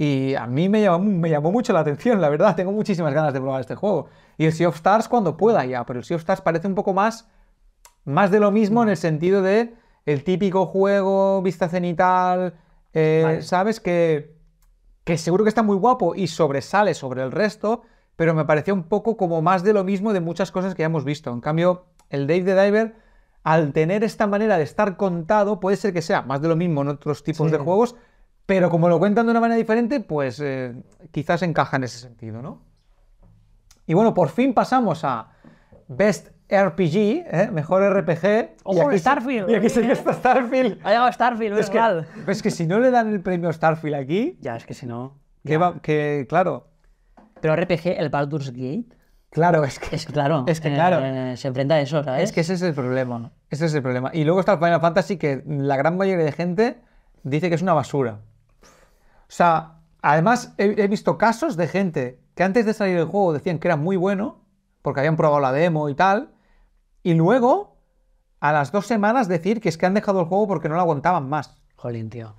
Y a mí me llamó, me llamó mucho la atención, la verdad. Tengo muchísimas ganas de probar este juego. Y el Sea of Stars cuando pueda ya, pero el Sea of Stars parece un poco más, más de lo mismo en el sentido de el típico juego, vista cenital, eh, ¿sabes? Que, que seguro que está muy guapo y sobresale sobre el resto, pero me parecía un poco como más de lo mismo de muchas cosas que ya hemos visto. En cambio, el Dave the Diver, al tener esta manera de estar contado, puede ser que sea más de lo mismo en otros tipos de juegos, pero como lo cuentan de una manera diferente, pues eh, quizás encaja en ese sentido, ¿no? Y bueno, por fin pasamos a Best RPG, ¿eh? mejor RPG. Ojo, y Starfield. y aquí se Starfield. Ha llegado Starfield, es Que, es que si no le dan el premio Starfield aquí. Ya, es que si no. Que, que claro. Pero RPG, el Baldur's Gate. Claro, es que. claro. Es que, eh, claro. se enfrenta a eso, ¿sabes? Es que ese es el problema. ¿no? Ese es el problema. Y luego está el Final Fantasy, que la gran mayoría de gente dice que es una basura. O sea, además he, visto casos de gente que antes de salir el juego decían que era muy bueno, porque habían probado la demo y tal, y luego, a las dos semanas, decir que es que han dejado el juego porque no lo aguantaban más. Jolín, tío.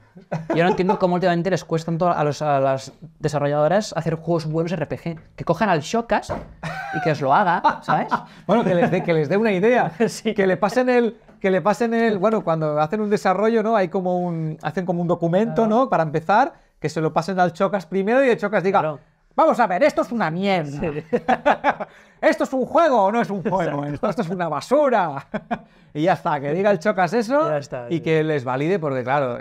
Yo no entiendo cómo últimamente les cuesta a, los, a las desarrolladoras hacer juegos buenos RPG. Que cojan al Shokas y que os lo haga, ¿sabes? bueno, que les dé, que les dé una idea. sí. Que le pasen el. Que le pasen el. Bueno, cuando hacen un desarrollo, ¿no? Hay como un. hacen como un documento, ¿no? Para empezar que se lo pasen al Chocas primero y el Chocas diga, vamos a ver, esto es una mierda. ¿Esto es un juego o no es un juego? Esto, es una basura. y ya está, que diga el Chocas eso y que les valide, porque claro,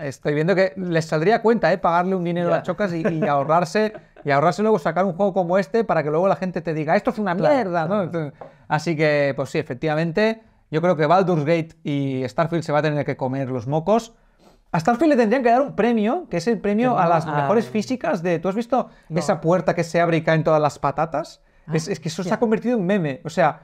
estoy viendo que les saldría cuenta ¿eh? pagarle un dinero a Chocas y, ahorrarse y ahorrarse luego sacar un juego como este para que luego la gente te diga esto es una mierda así que pues sí efectivamente yo creo que Baldur's Gate y Starfield se va a tener que comer los mocos a Starfield le tendrían que dar un premio, que es el premio a las mejores físicas de... ¿Tú has visto esa puerta que se abre y caen todas las patatas? Ah, es, que eso se ha convertido en meme. O sea,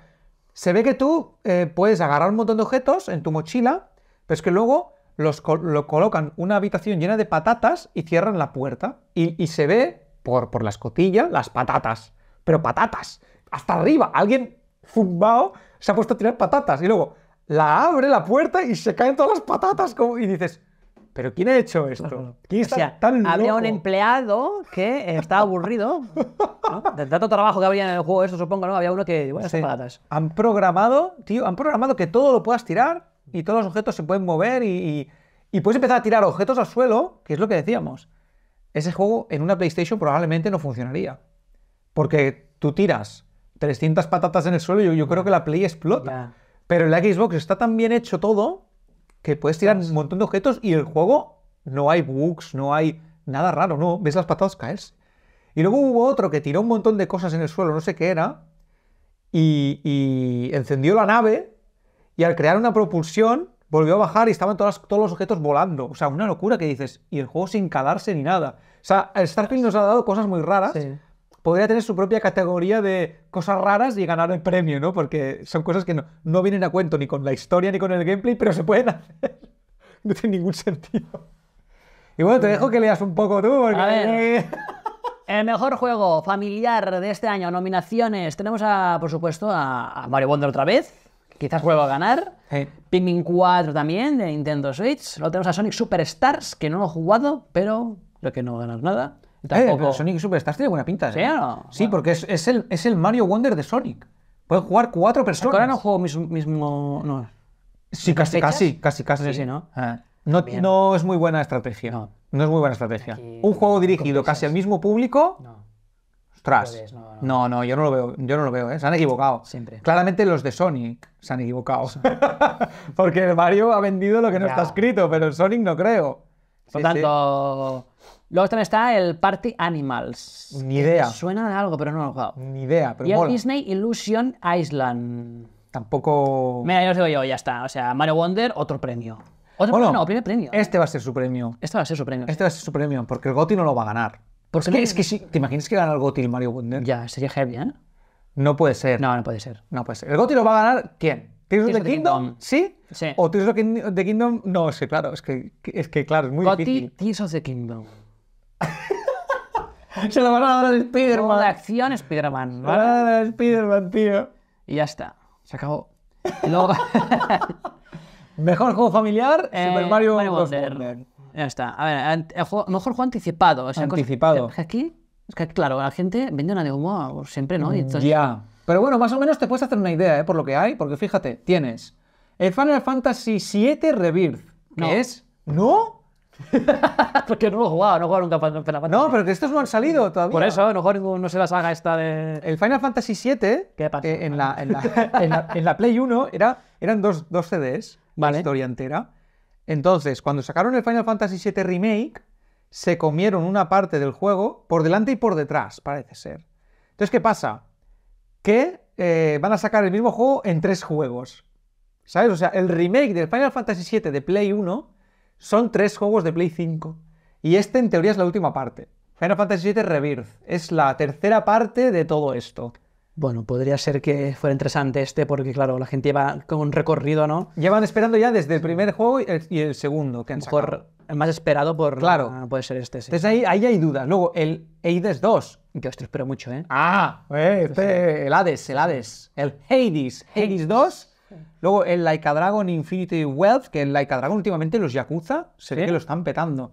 se ve que tú eh, puedes agarrar un montón de objetos en tu mochila, pero es que luego los lo colocan una habitación llena de patatas y cierran la puerta. Y, se ve por, por la escotilla las patatas. Pero patatas. Hasta arriba. Alguien zumbado se ha puesto a tirar patatas. Y luego la abre la puerta y se caen todas las patatas. y dices, ¿pero quién ha hecho esto? ¿Quién está Habría un empleado que estaba aburrido. ¿no? De tanto trabajo que habría en el juego, eso supongo, ¿no? Había uno que. Bueno, sí. Han programado, tío, han programado que todo lo puedas tirar y todos los objetos se pueden mover y, puedes empezar a tirar objetos al suelo, que es lo que decíamos. Ese juego en una PlayStation probablemente no funcionaría. Porque tú tiras 300 patatas en el suelo y yo, creo que la Play explota. Pero en la Xbox está tan bien hecho todo que puedes tirar un montón de objetos y el juego no hay bugs, no hay nada raro, no, ves las patadas caerse. Y luego hubo otro que tiró un montón de cosas en el suelo, no sé qué era, y, encendió la nave y al crear una propulsión volvió a bajar y estaban todos los objetos volando. O sea, una locura que dices, y el juego sin calarse ni nada. O sea, el Starfield nos ha dado cosas muy raras. Sí podría tener su propia categoría de cosas raras y ganar el premio, ¿no? Porque son cosas que no, vienen a cuento ni con la historia ni con el gameplay, pero se pueden hacer. No tiene ningún sentido. Y bueno, te dejo que leas un poco tú, A El mejor juego familiar de este año, nominaciones. Tenemos a, por supuesto, a, Mario Wonder otra vez. Quizás vuelva a ganar. Sí. 4 también, de Nintendo Switch. Luego tenemos a Sonic Superstars, que no lo he jugado, pero creo que no va a ganar nada. Eh, Sonic Superstars tiene buena pinta. ¿eh? ¿Sí porque es, el, es el Mario Wonder de Sonic. Pueden jugar cuatro personas. Ahora no juego mismo. mismo no. Sí, casi, casi, casi, ah, casi, ¿no? No, es muy buena estrategia. No, es muy buena estrategia. Un juego dirigido casi al mismo público. No. Ostras. no, no, yo no lo veo, yo no lo veo, ¿eh? Se han equivocado. Siempre. Claramente los de Sonic se han equivocado. Porque Mario ha vendido lo que no está escrito, pero Sonic no creo. Por tanto, Luego también está el Party Animals. Ni idea. Suena de algo, pero no lo he jugado. Ni idea, pero y el Disney Illusion Island. Tampoco... Mira, ya os digo yo, ya está. O sea, Mario Wonder, otro premio. Otro premio, no, primer premio. Este va a ser su premio. Este va a ser su premio. Este va a ser su premio, porque el Goti no lo va a ganar. ¿Por es que si- ¿te imaginas que gana el Gotti el Mario Wonder? Ya, sería heavy, ¿eh? No puede ser. No, no puede ser. No puede ser. ¿El Gotti lo va a ganar quién? ¿Tears of the Kingdom? ¿Sí? Sí. ¿O Tears of the Kingdom? No, es claro, es que, es que claro, es muy Gotti, Tears of the Kingdom. Se lo van a dar Spider-Man. de acción Spider-Man. Spider-Man, tío. Y ya está. Se acabó. Mejor juego familiar, eh, Super Mario, Bros. Ya está. A ver, mejor juego anticipado. O anticipado. aquí, es que claro, la gente vende una de humo siempre, ¿no? Mm, ya. Pero bueno, más o menos te puedes hacer una idea, ¿eh? Por lo que hay, porque fíjate, tienes el Final Fantasy VII Rebirth, que es... ¿No? Porque no lo he jugado, no he jugado nunca Final Fantasy. No, pero que estos no han salido todavía. Por eso, no, juego, no se la saga esta de. El Final Fantasy VII, ¿Qué eh, en, la, en, la, Play 1, era, eran dos, dos CDs, la historia entera. Entonces, cuando sacaron el Final Fantasy VII Remake, se comieron una parte del juego por delante y por detrás, parece ser. Entonces, ¿qué pasa? Que eh, van a sacar el mismo juego en tres juegos. ¿Sabes? O sea, el remake del Final Fantasy VII de Play 1 son tres juegos de Play 5. Y este en teoría es la última parte. Final Fantasy VII Rebirth. Es la tercera parte de todo esto. Bueno, podría ser que fuera interesante este porque, claro, la gente lleva con un recorrido, ¿no? Llevan esperando ya desde el primer juego y el, segundo que han Por, el más esperado por... Claro. Ah, puede ser este, Entonces ahí, ahí hay dudas. Luego, el Hades 2. Que os espero mucho, ¿eh? Ah, eh, este, el Hades, el Hades. El Hades. Hades 2 Luego el Laika Dragon Infinity Wealth, que el Laika Dragon últimamente los Yakuza se que lo están petando.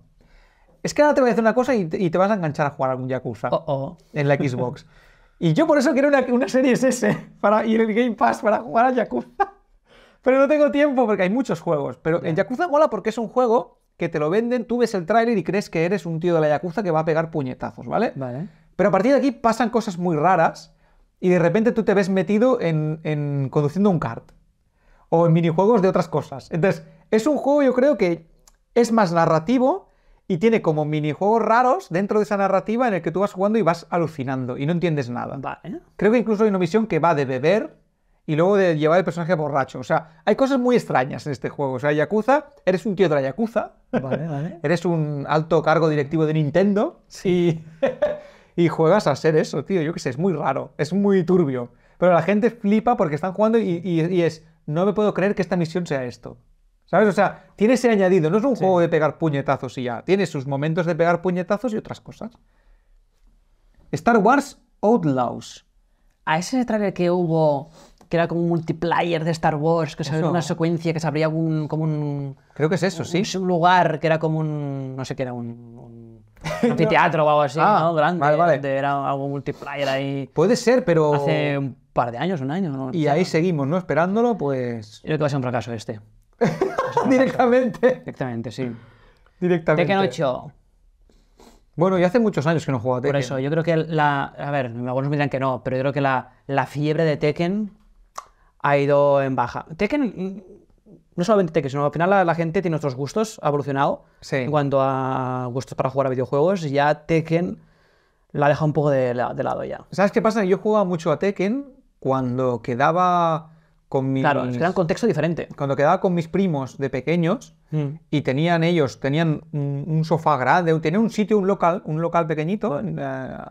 Es que ahora te voy a decir una cosa y te, vas a enganchar a jugar algún Yakuza oh, oh. en la Xbox. y yo por eso quiero una, serie S para, y el Game Pass para jugar al Yakuza. pero no tengo tiempo porque hay muchos juegos. Pero el Yakuza mola porque es un juego que te lo venden, tú ves el tráiler y crees que eres un tío de la Yakuza que va a pegar puñetazos, ¿vale? Vale. Pero a partir de aquí pasan cosas muy raras y de repente tú te ves metido en conduciendo un kart o en minijuegos de otras cosas. Entonces, es un juego yo creo que es más narrativo y tiene como minijuegos raros dentro de esa narrativa en el que tú vas jugando y vas alucinando y no entiendes nada. Creo que incluso hay una misión que va de beber y luego de llevar el personaje borracho. O sea, hay cosas muy extrañas en este juego. O sea, Yakuza, eres un tío de la Yakuza. Vale, vale. eres un alto cargo directivo de Nintendo sí. y, juegas a ser eso, tío. Yo qué sé, es muy raro, es muy turbio. Pero la gente flipa porque están jugando y es no me puedo creer que esta misión sea esto. ¿Sabes? O sea, tiene ese añadido. No es un juego de pegar puñetazos y ya. Tiene sus momentos de pegar puñetazos y otras cosas. Star Wars Outlaws. A ese trailer que hubo, que era como un multiplayer de Star Wars, que se una secuencia, que se abría como un. Creo que es eso, sí. Es Un lugar que era como un. No sé qué era, un. un anfiteatro o algo así, ¿no? Ah, Grande. Donde era algo multiplayer ahí. Puede ser, pero par de años, un año. Y ahí seguimos, ¿no? Esperándolo, pues... Creo que va a ser un fracaso este. Directamente. Directamente, sí. Directamente. Tekken 8. Bueno, ya hace muchos años que no juego a Tekken. Por eso, yo creo que la... A ver, algunos me dirán que no, pero yo creo que la, fiebre de Tekken ha ido en baja. Tekken, no solamente Tekken, sino al final la, gente tiene otros gustos, ha evolucionado en cuanto a gustos para jugar a videojuegos. Ya Tekken la deja un poco de, de, lado ya. ¿Sabes qué pasa? Yo jugaba mucho a Tekken cuando quedaba con mis... Claro, contexto diferente. Cuando quedaba con mis primos de pequeños mm. y tenían ellos, tenían un, sofá grande, tenían un sitio, un local, un local pequeñito, eh,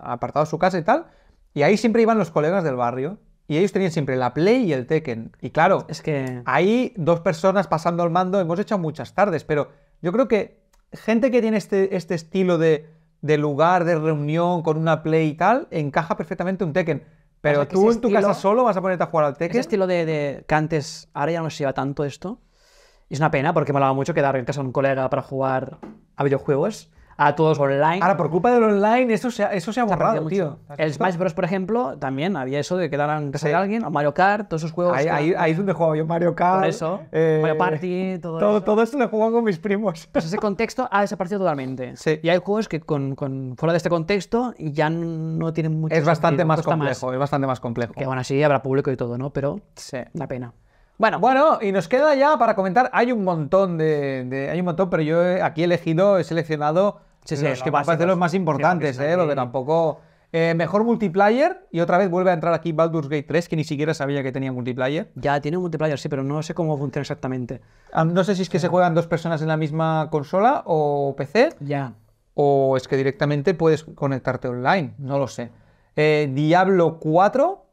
apartado de su casa y tal, y ahí siempre iban los colegas del barrio. Y ellos tenían siempre la Play y el Tekken. Y claro, es que ahí dos personas pasando al mando hemos hecho muchas tardes, pero yo creo que gente que tiene este, este estilo de, de lugar, de reunión con una Play y tal, encaja perfectamente un Tekken. Pero tú en tu casa solo vas a ponerte a jugar al Tekken. Ese estilo de, que antes, ahora ya no se lleva tanto esto. Y es una pena porque me molaba mucho quedar en casa de un colega para jugar a videojuegos a todos online. Ahora, por culpa del online, eso se ha, eso se ha borrado, tío. El Smash Bros, por ejemplo, también había eso de que quedaran ser alguien, o Mario Kart, todos esos juegos. Ahí, ahí, es donde jugaba yo Mario Kart. eso, eh, Mario Party, todo, todo eso. Todo eso lo jugaba con mis primos. Pues ese contexto ha desaparecido totalmente. Y hay juegos que con, fuera de este contexto ya no tienen mucho Es bastante más complejo, es bastante más complejo. Que bueno, así habrá público y todo, ¿no? Pero sí. una pena. Bueno. Bueno, y nos queda ya para comentar. Hay un montón de. hay un montón, pero yo aquí he elegido, he seleccionado sí, sí, los, que me parecen los más importantes, eh, lo que tampoco. Eh, mejor multiplayer, y otra vez vuelve a entrar aquí Baldur's Gate 3, que ni siquiera sabía que tenía multiplayer. Ya, tiene multiplayer, sí, pero no sé cómo funciona exactamente. Ah, no sé si es que se eh. juegan dos personas en la misma consola o PC. Ya. O es que directamente puedes conectarte online, no lo sé. Eh, Diablo 4,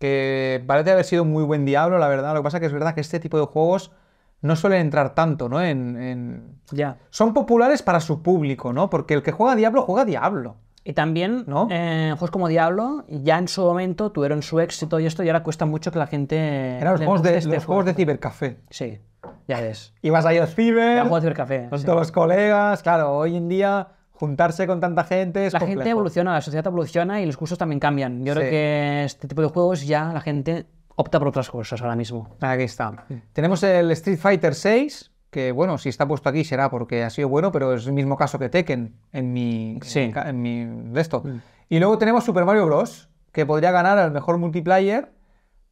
que parece haber sido muy buen diablo, la verdad. Lo que pasa es que es verdad que este tipo de juegos no suelen entrar tanto, ¿no? En, Ya. Son populares para su público, ¿no? Porque el que juega Diablo, juega Diablo. Y también, ¿no? Eh, juegos como Diablo, ya en su momento tuvieron su éxito y esto, y ahora cuesta mucho que la gente. Eran los, juegos de, este los juegos de cibercafé. Sí, ya ves. Ibas ahí al ciber. Ya los cibercafé. Con los colegas, claro, hoy en día juntarse con tanta gente es La gente evoluciona, la sociedad evoluciona y los cursos también cambian. Yo creo que este tipo de juegos ya la gente opta por otras cosas ahora mismo. Aquí está. Mm. Tenemos el Street Fighter VI, que bueno, si está puesto aquí será porque ha sido bueno, pero es el mismo caso que Tekken en mi, sí. en, mi de mm. Y luego tenemos Super Mario Bros, que podría ganar al mejor multiplayer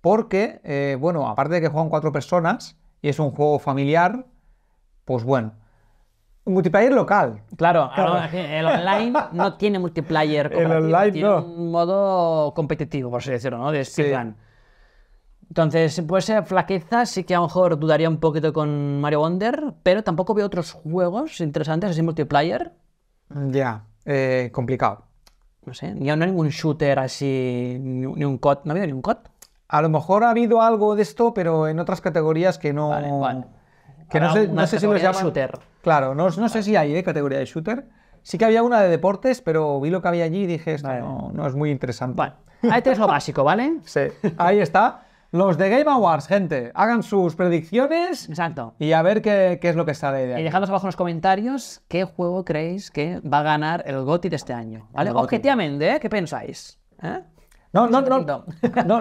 porque, eh, bueno, aparte de que juegan cuatro personas y es un juego familiar, pues bueno, multiplayer local. Claro, el online no tiene multiplayer. El online tiene un modo competitivo, por así decirlo, ¿no? De speedrun. Entonces, puede eh, ser flaqueza, sí que a lo mejor dudaría un poquito con Mario Wonder, pero tampoco veo otros juegos interesantes así multiplayer. Ya, eh, complicado. No sé, ni no hay ningún shooter así, ni un COD. ¿No ha habido ni un COD? A lo mejor ha habido algo de esto, pero en otras categorías que no. Que no sé, si los Shooter. Claro, no, sé si hay ¿eh? categoría de shooter. Sí que había una de deportes, pero vi lo que había allí y dije, esto no, no, es muy interesante. Vale. Ahí lo básico, ¿vale? Sí. Ahí está. Los de Game Awards, gente, hagan sus predicciones. Exacto. Y a ver qué, es lo que sale de ahí. Y dejadnos abajo en los comentarios qué juego creéis que va a ganar el GOTY de este año, Objetivamente, ¿eh? ¿qué pensáis? ¿Eh? No, no, no,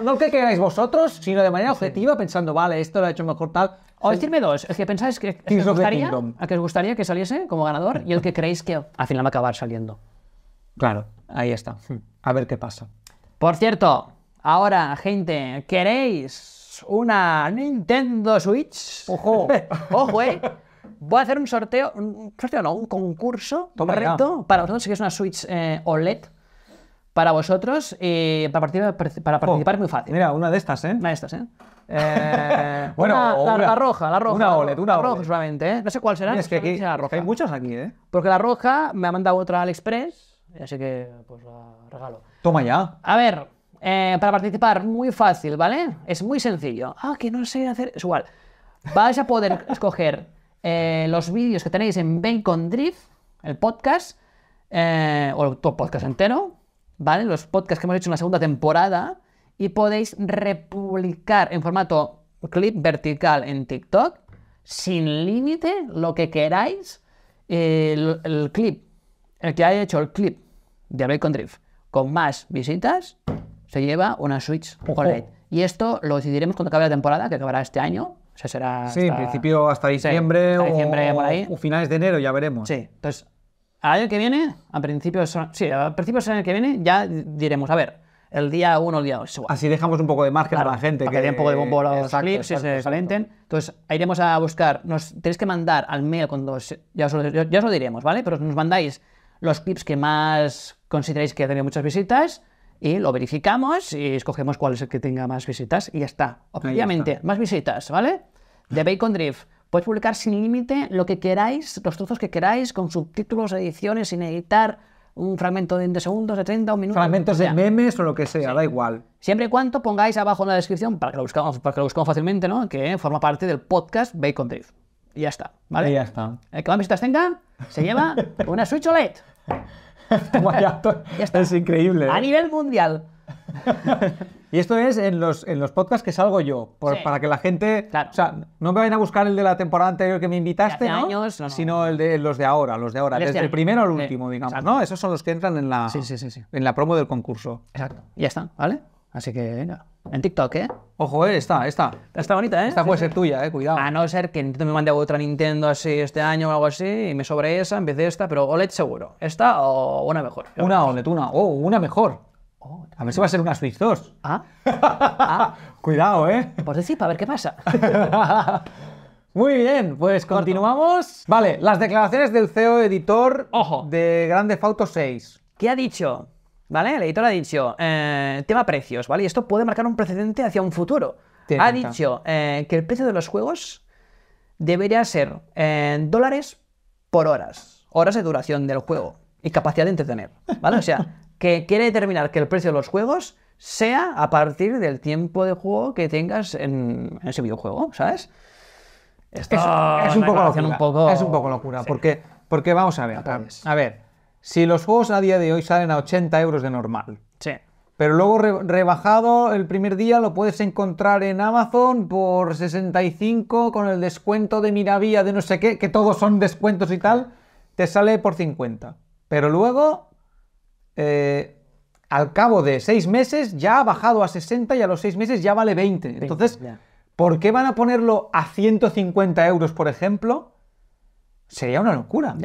no, que queráis vosotros, sino de manera objetiva, pensando, vale, esto lo ha hecho mejor tal. O decirme dos, el que pensáis que, os gustaría, a que os gustaría que saliese como ganador y el que creéis que al final va a acabar saliendo. Claro, ahí está. A ver qué pasa. Por cierto, ahora, gente, ¿queréis una Nintendo Switch? Ojo, ojo, eh. Voy a hacer un sorteo, un sorteo no, un concurso correcto para vosotros, si es una Switch eh, OLED para vosotros y eh, para, participar, es muy fácil. Mira, una de estas, ¿eh? Una de estas, ¿eh? eh bueno, la, roja, la roja. Una OLED, una OLED. roja solamente, ¿eh? No sé cuál será. es que aquí, hay muchas aquí, ¿eh? Porque la roja me ha mandado otra al así que pues la regalo. Toma ya. A ver, eh, para participar, muy fácil, ¿vale? Es muy sencillo. Ah, que no sé hacer... Es igual. Vais a poder escoger los vídeos que tenéis en Bacon Drift, el podcast, o el podcast entero, ¿vale? Los podcasts que hemos hecho en la segunda temporada y podéis republicar en formato clip vertical en TikTok sin límite lo que queráis el, clip, el que haya hecho el clip de Abel con Drift con más visitas se lleva una Switch Y esto lo decidiremos cuando acabe la temporada, que acabará este año. O sea, será sí, en principio hasta diciembre, o, finales de enero, ya veremos. Sí, entonces año que viene, a principios, sí, a principios del año que viene, ya diremos, a ver, el día 1 o el día 2. Así dejamos un poco de margen para la gente. que, que un poco de bombo los clips se calenten. Entonces, iremos a buscar, nos tenéis que mandar al mail cuando, ya, os lo, ya diremos, ¿vale? Pero nos mandáis los clips que más consideráis que ha tenido muchas visitas y lo verificamos y escogemos cuál es el que tenga más visitas y ya está. Obviamente, más visitas, ¿vale? De Bacon Drift. Podéis publicar sin límite lo que queráis, los trozos que queráis, con subtítulos, ediciones, sin editar, un fragmento de, 20 segundos, de 30, un minuto. Fragmentos de memes o lo que sea, da igual. Siempre y cuando pongáis abajo en la descripción, para que lo buscamos, para que lo fácilmente, ¿no? que forma parte del podcast Bacon Drift. Y ya está, ¿vale? ya está. El que más visitas tenga, se lleva una Switch OLED. ya está. Es increíble. ¿eh? A nivel mundial. Y esto es en los, en los podcasts que salgo yo, por, para que la gente... O sea, no me vayan a buscar el de la temporada anterior que me invitaste, años, Sino el de, los de ahora, los de ahora, desde, el primero al último, digamos, ¿no? Esos son los que entran en la, en la promo del concurso. Exacto. Ya está, ¿vale? Así que venga. En TikTok, ¿eh? Ojo, eh, está, está. Está bonita, ¿eh? Esta puede ser tuya, eh, cuidado. A no ser que Nintendo me mande otra Nintendo así este año o algo así, y me sobre esa en vez de esta, pero OLED seguro. ¿Esta o una mejor? Una OLED, una. Oh, una mejor. Oh, a ver si va a ser una Switch 2. Ah. Cuidado, ¿eh? Pues decir, para ver qué pasa. Muy bien, pues continuamos. Vale, las declaraciones del CEO editor Ojo. de Grande Fauto 6. ¿Qué ha dicho? ¿Vale? El editor ha dicho, eh, tema precios, ¿vale? Y esto puede marcar un precedente hacia un futuro. ha dicho eh, que el precio de los juegos debería ser en eh, dólares por horas, horas de duración del juego y capacidad de entretener, ¿vale? O sea, que quiere determinar que el precio de los juegos sea a partir del tiempo de juego que tengas en, ese videojuego, ¿sabes? es, un, poco locura, es un poco locura, porque, porque vamos a ver, a, ver, si los juegos a día de hoy salen a 80 euros de normal, sí. pero luego rebajado el primer día lo puedes encontrar en Amazon por 65 con el descuento de Miravía de no sé qué, que todos son descuentos y tal, te sale por 50. Pero luego eh, al cabo de seis meses ya ha bajado a 60 y a los seis meses ya vale 20. Entonces, ¿por qué van a ponerlo a 150 euros, por ejemplo? Sería una locura.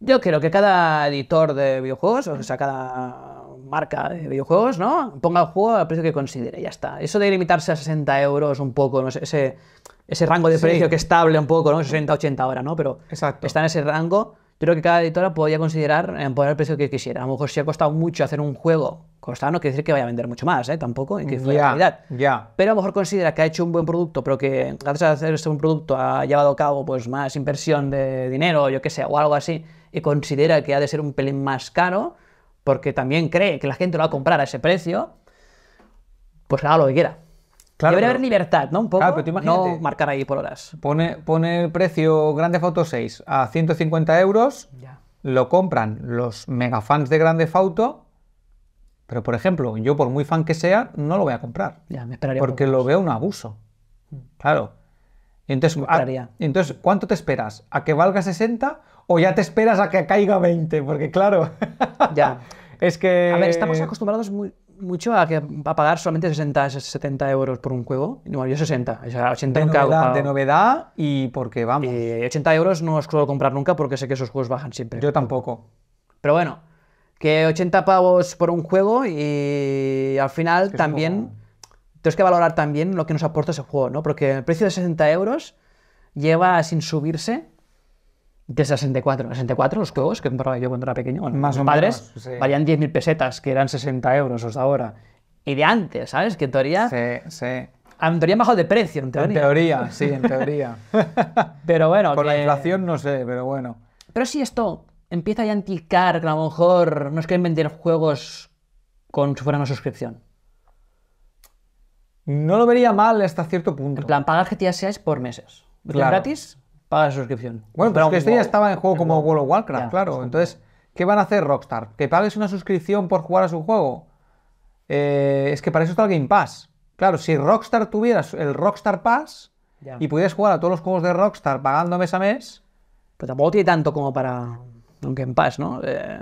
Yo creo que cada editor de videojuegos, o sea, cada marca de videojuegos, ¿no? Ponga el juego al precio que considere, ya está. Eso de limitarse a 60 euros un poco, no ese, ese rango de precio que estable un poco, ¿no? 60, 80 ahora, ¿no? Pero está en ese rango pero que cada editora podía considerar eh, poner el precio que quisiera. A lo mejor si ha costado mucho hacer un juego, costado no quiere decir que vaya a vender mucho más, ¿eh? tampoco, y que fue calidad. Pero a lo mejor considera que ha hecho un buen producto, pero que gracias a hacer este buen producto ha llevado a cabo pues, más inversión de dinero, yo qué sé, o algo así, y considera que ha de ser un pelín más caro, porque también cree que la gente lo va a comprar a ese precio, pues haga lo que quiera. Debería haber libertad, ¿no? Un poco. no marcar ahí por horas. Pone, pone el precio Grande foto 6 a 150 euros. Lo compran los megafans de Grande foto, Pero, por ejemplo, yo, por muy fan que sea, no lo voy a comprar. Ya, me esperaría. Porque lo veo un abuso. Claro. entonces, entonces, ¿cuánto te esperas? ¿A que valga 60 o ya te esperas a que caiga 20? Porque, claro. ya. es que. A ver, estamos acostumbrados muy mucho a, que, a pagar solamente 60, 70 euros por un juego. No, yo 60, o sea, 80 de novedad, De novedad y porque vamos. Eh, 80 euros no os puedo comprar nunca porque sé que esos juegos bajan siempre. Yo tampoco. Pero bueno, que 80 pavos por un juego y al final también tienes que valorar también lo que nos aporta ese juego, ¿no? Porque el precio de 60 euros lleva sin subirse de 64. 64 los juegos que compraba yo cuando era pequeño. Más o menos, valían 10.000 pesetas, que eran 60 euros hasta ahora. Y de antes, ¿sabes? Que en teoría... Sí, sí. En teoría bajo de precio, en teoría. En teoría, sí, en teoría. pero bueno... Por la inflación no sé, pero bueno. Pero si esto empieza a anticar, que a lo mejor nos quieren vender juegos con si fuera una suscripción. No lo vería mal hasta cierto punto. En plan, pagar GTA 6 por meses. gratis? pagas suscripción. Bueno, pero es esto ya estaba en juego como World of Warcraft, claro. Entonces, ¿qué van a hacer Rockstar? ¿Que pagues una suscripción por jugar a su juego? Eh, es que para eso está el Game Pass. Claro, si Rockstar tuvieras el Rockstar Pass y pudieras jugar a todos los juegos de Rockstar pagando mes a mes. Pues tampoco tiene tanto como para un Game Pass, ¿no? Eh,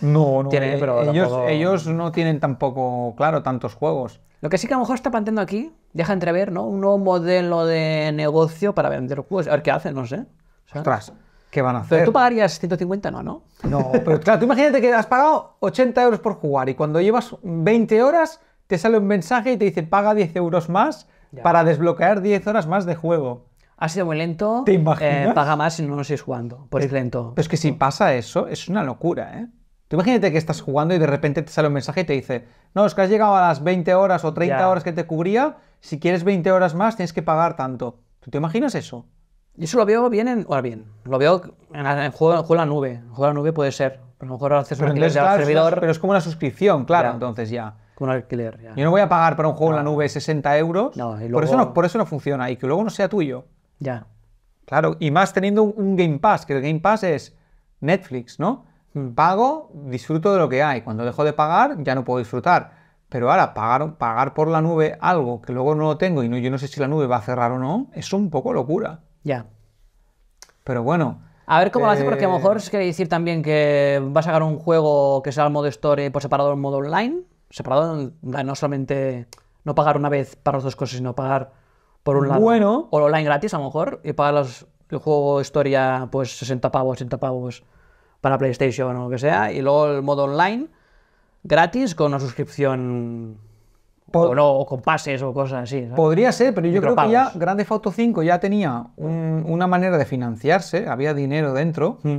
no, no. Eh, pero ellos, ellos no tienen tampoco, claro, tantos juegos. Lo que sí que a lo mejor está planteando aquí deja entrever, ¿no? Un nuevo modelo de negocio para vender juegos. A ver qué hacen, no sé. Ostras, ¿qué van a hacer? tú pagarías 150, no, ¿no? No, pero claro, tú imagínate que has pagado 80 euros por jugar y cuando llevas 20 horas te sale un mensaje y te dice paga 10 euros más para desbloquear 10 horas más de juego. Ha sido muy lento. ¿Te imaginas? Eh, paga más si no lo sigues jugando, por pues es, lento. Pero es que si pasa eso, es una locura, ¿eh? Tú imagínate que estás jugando y de repente te sale un mensaje y te dice, no, es que has llegado a las 20 horas o 30 horas que te cubría si quieres 20 horas más tienes que pagar tanto. ¿Tú te imaginas eso? Y eso lo veo bien en. Ahora bien, lo veo en, juego, en juego la nube. En juego en la nube puede ser. A lo mejor acceso pero al servidor. Pero es como una suscripción, claro, entonces ya. Como un alquiler, ya. Yo no voy a pagar para un juego en la nube 60 euros. No, por, eso no, por eso no funciona. Y que luego no sea tuyo. Ya. Claro, y más teniendo un Game Pass, que el Game Pass es Netflix, ¿no? Hmm. Pago, disfruto de lo que hay. Cuando dejo de pagar, ya no puedo disfrutar pero ahora pagar, por la nube algo que luego no lo tengo y yo no sé si la nube va a cerrar o no, es un poco locura. Ya. Pero bueno. A ver cómo lo hace, porque a lo eh, mejor es quiere decir también que va a sacar un juego que sea el modo story por separado del modo online. Separado, no solamente no pagar una vez para las dos cosas, sino pagar por un lado. Bueno. O online gratis a lo mejor, y pagar los, el juego historia, pues 60 pavos, 80 pavos para PlayStation o lo que sea, y luego el modo online gratis con una suscripción o no, o con pases o cosas así. Podría ser, pero yo creo que ya Grande foto 5 ya tenía una manera de financiarse, había dinero dentro. Mm.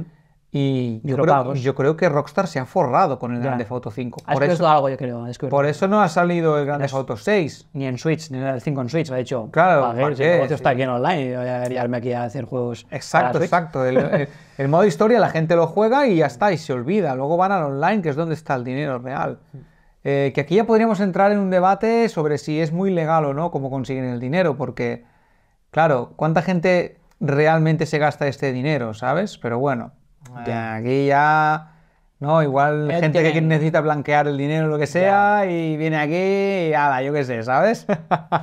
Y yo creo, yo creo, que Rockstar se ha forrado con el Grand Theft Auto 5. por eso, no ha salido el Grand Theft 6. Ni en Switch, ni el 5 en Switch. Ha dicho, claro, el está aquí en online. Voy a aquí a hacer juegos. Exacto, exacto. El, modo historia la gente lo juega y ya está, y se olvida. Luego van al online, que es donde está el dinero real. Mm. Eh, que aquí ya podríamos entrar en un debate sobre si es muy legal o no cómo consiguen el dinero, porque, claro, ¿cuánta gente realmente se gasta este dinero, sabes? Pero bueno. Ah. aquí ya. No, igual este gente que necesita blanquear el dinero, o lo que sea, y viene aquí y nada, yo qué sé, ¿sabes?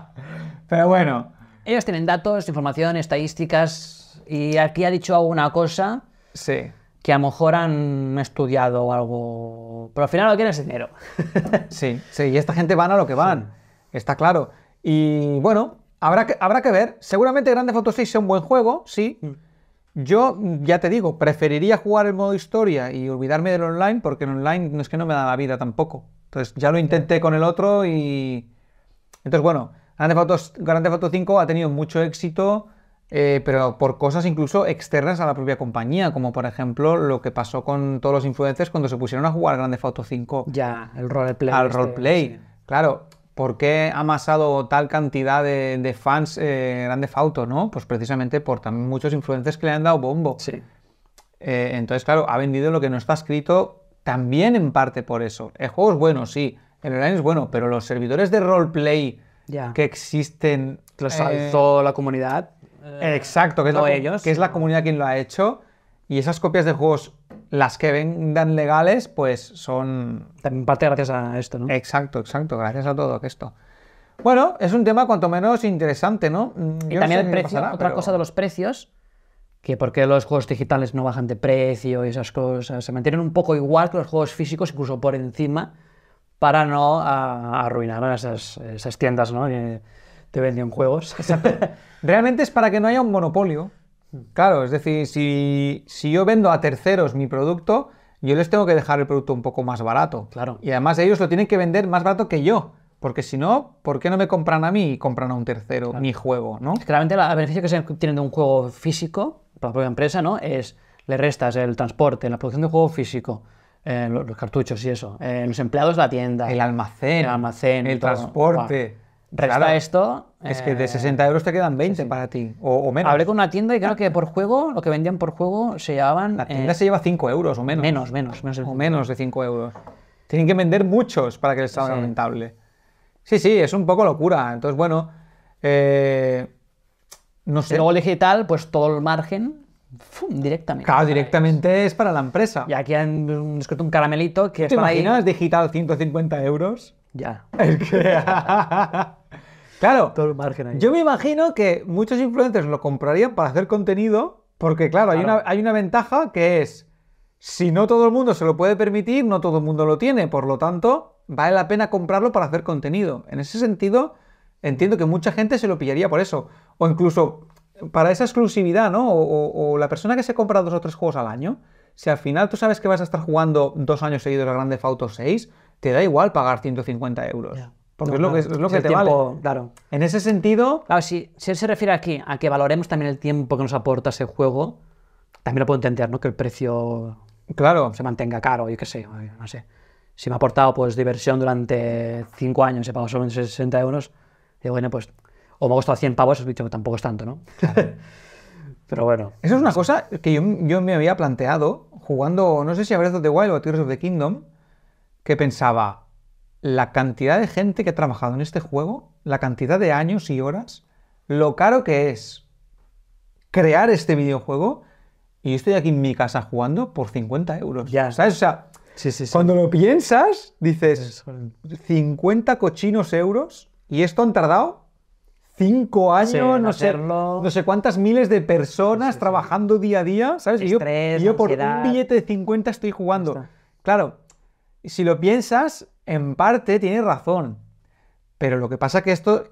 Pero bueno. Ellos tienen datos, información, estadísticas, y aquí ha dicho alguna cosa. Sí. Que a lo mejor han estudiado algo. Pero al final lo que quieren es dinero. sí, sí, y esta gente van a lo que van. Está claro. Y bueno, habrá que, habrá que ver. Seguramente Grande Foto 6 sea un buen juego, sí. Mm. Yo, ya te digo, preferiría jugar el modo historia y olvidarme del online, porque el online no es que no me da la vida tampoco. Entonces, ya lo intenté con el otro y. Entonces, bueno, Grande Foto 5 ha tenido mucho éxito, eh, pero por cosas incluso externas a la propia compañía, como por ejemplo lo que pasó con todos los influencers cuando se pusieron a jugar grande foto 5. Ya, el roleplay. Al este, roleplay. Claro, ¿Por qué ha amasado tal cantidad de, fans eh, Grande Fauto, no? Pues precisamente por también muchos influencers que le han dado bombo. Sí. Eh, entonces, claro, ha vendido lo que no está escrito también en parte por eso. El juego es bueno, sí. El online es bueno, pero los servidores de roleplay que existen... Los eh, toda la comunidad. Exacto, que es, ellos? que es la comunidad quien lo ha hecho. Y esas copias de juegos las que vendan legales, pues son. También parte gracias a esto, ¿no? Exacto, exacto, gracias a todo esto. Bueno, es un tema cuanto menos interesante, ¿no? Mm, y también el precio, otra cosa de los precios, que porque los juegos digitales no bajan de precio y esas cosas, se mantienen un poco igual que los juegos físicos, incluso por encima, para no ah, arruinar Esas, tiendas, ¿no? Que te venden juegos. Realmente es para que no haya un monopolio. Claro, es decir, si, si yo vendo a terceros mi producto, yo les tengo que dejar el producto un poco más barato. Claro. Y además ellos lo tienen que vender más barato que yo. Porque si no, ¿por qué no me compran a mí y compran a un tercero mi juego? ¿no? Es que el beneficio que se tienen de un juego físico, para la propia empresa, ¿no? Es le restas el transporte, la producción de juego físico, eh, los, cartuchos y eso, eh, los empleados de la tienda, el almacén, el, almacén, el transporte. Resta esto. Es que de 60 eh, euros te quedan 20 para ti, o, menos. Hablé con una tienda y creo que por juego, lo que vendían por juego, se llevaban. La eh, tienda se lleva 5 euros o menos. Menos, menos, menos. O menos de 5 euros. Tienen que vender muchos para que les salga rentable. Sí, sí, es un poco locura. Entonces, bueno. Eh, no sé. Luego digital, pues todo el margen. directamente. Claro, directamente es para la empresa. Y aquí han escrito un caramelito que ¿Te es imaginas digital 150 euros? Ya. claro. Yo me imagino que muchos influencers lo comprarían para hacer contenido, porque claro, Hay, una, hay una ventaja que es, si no todo el mundo se lo puede permitir, no todo el mundo lo tiene, por lo tanto, vale la pena comprarlo para hacer contenido. En ese sentido, entiendo que mucha gente se lo pillaría por eso, o incluso para esa exclusividad, ¿no? O, la persona que se compra dos o tres juegos al año, si al final tú sabes que vas a estar jugando dos años seguidos a Grande Theft Auto 6, te da igual pagar 150 euros. Porque es, lo que, es lo que, te vale. Claro. En ese sentido. Claro, si, él se refiere aquí a que valoremos también el tiempo que nos aporta ese juego, también lo puedo entender, ¿no? Que el precio. Claro. Se mantenga caro, yo qué sé, no sé. Si me ha aportado pues diversión durante 5 años y he pagado solo 60 euros, digo, bueno, pues. O me ha costado 100 pavos, he dicho que tampoco es tanto, ¿no? Pero bueno. Eso es una cosa que yo, yo, me había planteado jugando, no sé si a Breath of the Wild o a Tears of the Kingdom, que pensaba, la cantidad de gente que ha trabajado en este juego, la cantidad de años y horas, lo caro que es crear este videojuego, y estoy aquí en mi casa jugando por 50 euros. Ya. ¿Sabes? cuando lo piensas, dices, 50 cochinos euros, y esto han tardado cinco años, no, sé, no sé cuántas miles de personas trabajando día a día, ¿sabes? yo, y yo por un billete de 50 estoy jugando. Claro, si lo piensas, en parte tienes razón. Pero lo que pasa es que esto,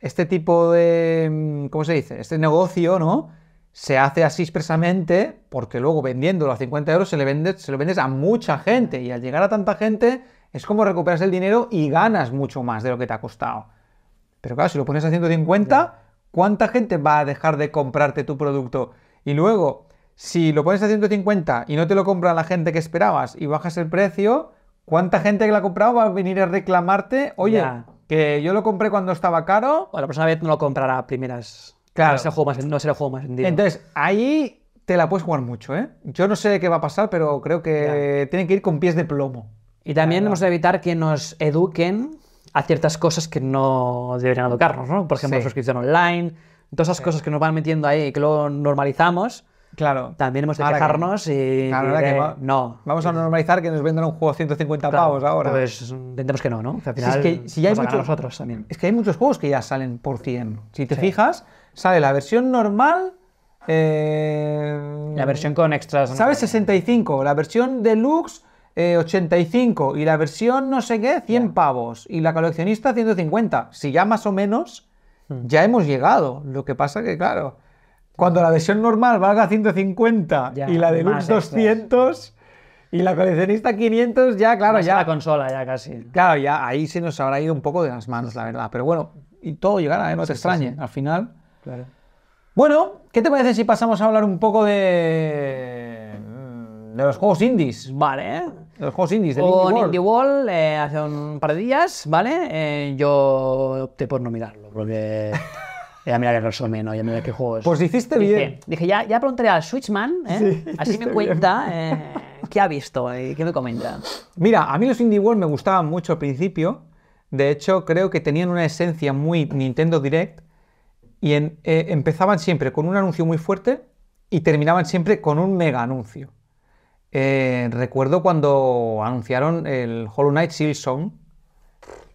este tipo de, mm, ¿cómo se dice? Este negocio, ¿no? Se hace así expresamente porque luego vendiéndolo a 50 euros se, le vende, se lo vendes a mucha gente y al llegar a tanta gente es como recuperas el dinero y ganas mucho más de lo que te ha costado. Pero claro, si lo pones a 150, ¿cuánta gente va a dejar de comprarte tu producto? Y luego, si lo pones a 150 y no te lo compra la gente que esperabas y bajas el precio, ¿Cuánta gente que la ha comprado va a venir a reclamarte? Oye, que yo lo compré cuando estaba caro. Bueno, la próxima vez no lo comprará primeras. Claro. No será juego más, no el juego más vendido. Entonces, ahí te la puedes jugar mucho, ¿eh? Yo no sé qué va a pasar, pero creo que tiene tienen que ir con pies de plomo. Y también hemos de evitar que nos eduquen a ciertas cosas que no deberían educarnos, ¿no? Por ejemplo, suscripción online, todas esas cosas que nos van metiendo ahí y que luego normalizamos Claro. También hemos de ahora y. no. Vamos a normalizar que nos vendan un juego 150 pavos ahora. Pues que no, ¿no? si, es que, hay muchos, nosotros también. Es que hay muchos juegos que ya salen por 100. Si te fijas, sale la versión normal. Eh, la versión con extras. Sabe ¿Sabes? 65. La versión deluxe. 85 eh, y la versión no sé qué 100 pavos y la coleccionista 150 si ya más o menos hmm. ya hemos llegado. Lo que pasa que, claro, cuando la versión normal valga 150 y la deluxe 200 y la coleccionista 500, ya, claro, ya. la consola, ya casi. Claro, ya ahí se nos habrá ido un poco de las manos, la verdad. Pero bueno, y todo llegará, ¿eh? no te extrañe. Al final. Claro. Bueno, ¿qué te parece si pasamos a hablar un poco de. Mm, de los juegos indies? Vale. los juegos indies, del Indie World. Eh, hace un par de días, ¿vale? Eh, yo opté por no mirarlo, porque. Ya mirar el resumen, ¿no? Ya mirar qué juegos. Pues hiciste bien. Dije, ya, ya preguntaré al Switchman, ¿eh? así me cuenta eh, qué ha visto y qué me comenta. Mira, a mí los Indie World me gustaban mucho al principio. De hecho, creo que tenían una esencia muy Nintendo Direct y eh, empezaban siempre con un anuncio muy fuerte y terminaban siempre con un mega anuncio. recuerdo cuando anunciaron el Hollow Knight Song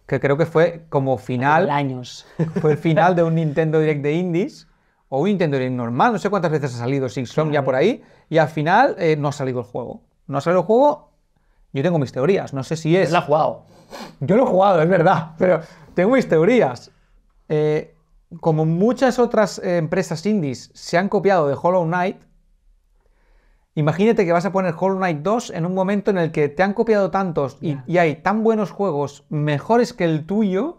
que creo que fue como final. Años. Fue el final de un Nintendo Direct de Indies o un Nintendo Direct normal. No sé cuántas veces ha salido Six ya por ahí. Y al final eh, no ha salido el juego. No ha salido el juego. Yo tengo mis teorías. No sé si es. ha jugado. Yo lo he jugado, es verdad. Pero tengo mis teorías. Eh, como muchas otras eh, empresas indies se han copiado de Hollow Knight, Imagínate que vas a poner Hollow Knight 2 en un momento en el que te han copiado tantos y, hay tan buenos juegos mejores que el tuyo,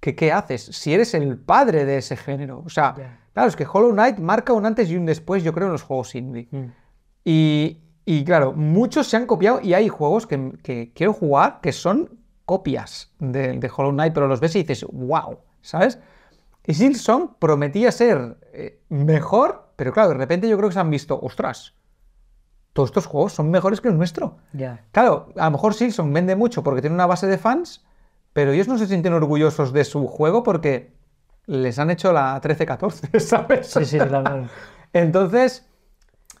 que ¿qué haces? Si eres el padre de ese género. O sea, claro, es que Hollow Knight marca un antes y un después, yo creo, en los juegos indie. Mm. Y, claro, muchos se han copiado y hay juegos que, quiero jugar que son copias de, Hollow Knight, pero los ves y dices, wow, ¿sabes? Y Silson prometía ser eh, mejor, pero claro, de repente yo creo que se han visto, ostras, todos estos juegos son mejores que el nuestro. Yeah. Claro, a lo mejor Silson vende mucho porque tiene una base de fans, pero ellos no se sienten orgullosos de su juego porque les han hecho la 13-14, ¿sabes? Sí, sí, claro. Entonces,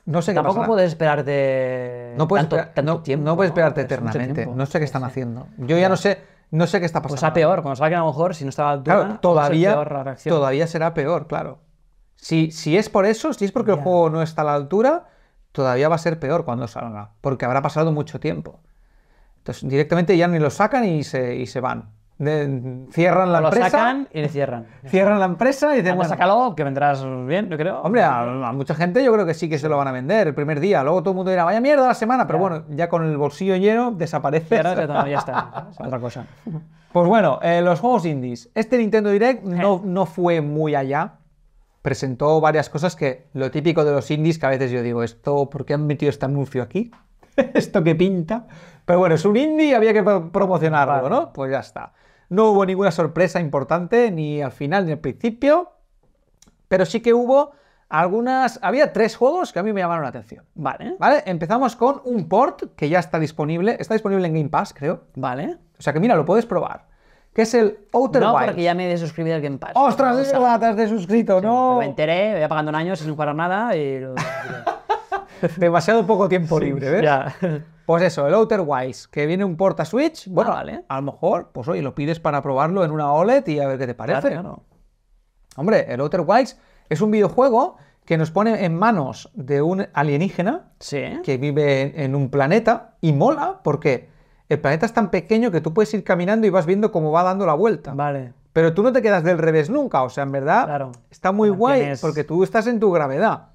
no sé qué puedes Tampoco puedes esperar, tanto no, tiempo. No puedes esperarte eternamente. no sé qué están haciendo. Yo ya no sé, no sé qué está pues pasando. Pues a peor, cuando salga a lo mejor, si no está a la todavía, todavía será peor, claro. Si, si es por eso, si es porque el juego no está a la altura, todavía va a ser peor cuando salga, porque habrá pasado mucho tiempo. Entonces, directamente ya ni lo sacan y se, van. cierran la empresa. Lo sacan y le cierran. Cierran la empresa y dicen, bueno, sácalo, que vendrás bien, yo creo. Hombre, a, mucha gente yo creo que sí que se lo van a vender el primer día. Luego todo el mundo dirá, vaya mierda la semana, pero bueno, ya con el bolsillo lleno desaparece. Ya, ya está, otra cosa. Pues bueno, eh, los juegos indies. Este Nintendo Direct no, no fue muy allá presentó varias cosas que lo típico de los indies, que a veces yo digo, esto, ¿por qué han metido este anuncio aquí? ¿Esto qué pinta? Pero bueno, es un indie y había que promocionarlo, ¿no? Pues ya está. No hubo ninguna sorpresa importante, ni al final ni al principio, pero sí que hubo algunas... Había tres juegos que a mí me llamaron la atención. Vale. ¿Vale? Empezamos con un port que ya está disponible, está disponible en Game Pass, creo. Vale. O sea que mira, lo puedes probar que es el Outer no, Wilds. No, porque ya me he desuscrito al Game Pass. ¡Ostras, es que te has desuscrito, no! Me enteré, voy pagando un año sin jugar nada y... Demasiado poco tiempo libre, ¿ves? Ya. Pues eso, el Outer Wilds, que viene un porta Switch. Bueno, ah, vale. a lo mejor, pues oye, lo pides para probarlo en una OLED y a ver qué te parece. Claro, Hombre, el Outer Wilds es un videojuego que nos pone en manos de un alienígena que vive en un planeta y mola porque el planeta es tan pequeño que tú puedes ir caminando y vas viendo cómo va dando la vuelta. Vale. Pero tú no te quedas del revés nunca, o sea, en verdad está muy guay porque tú estás en tu gravedad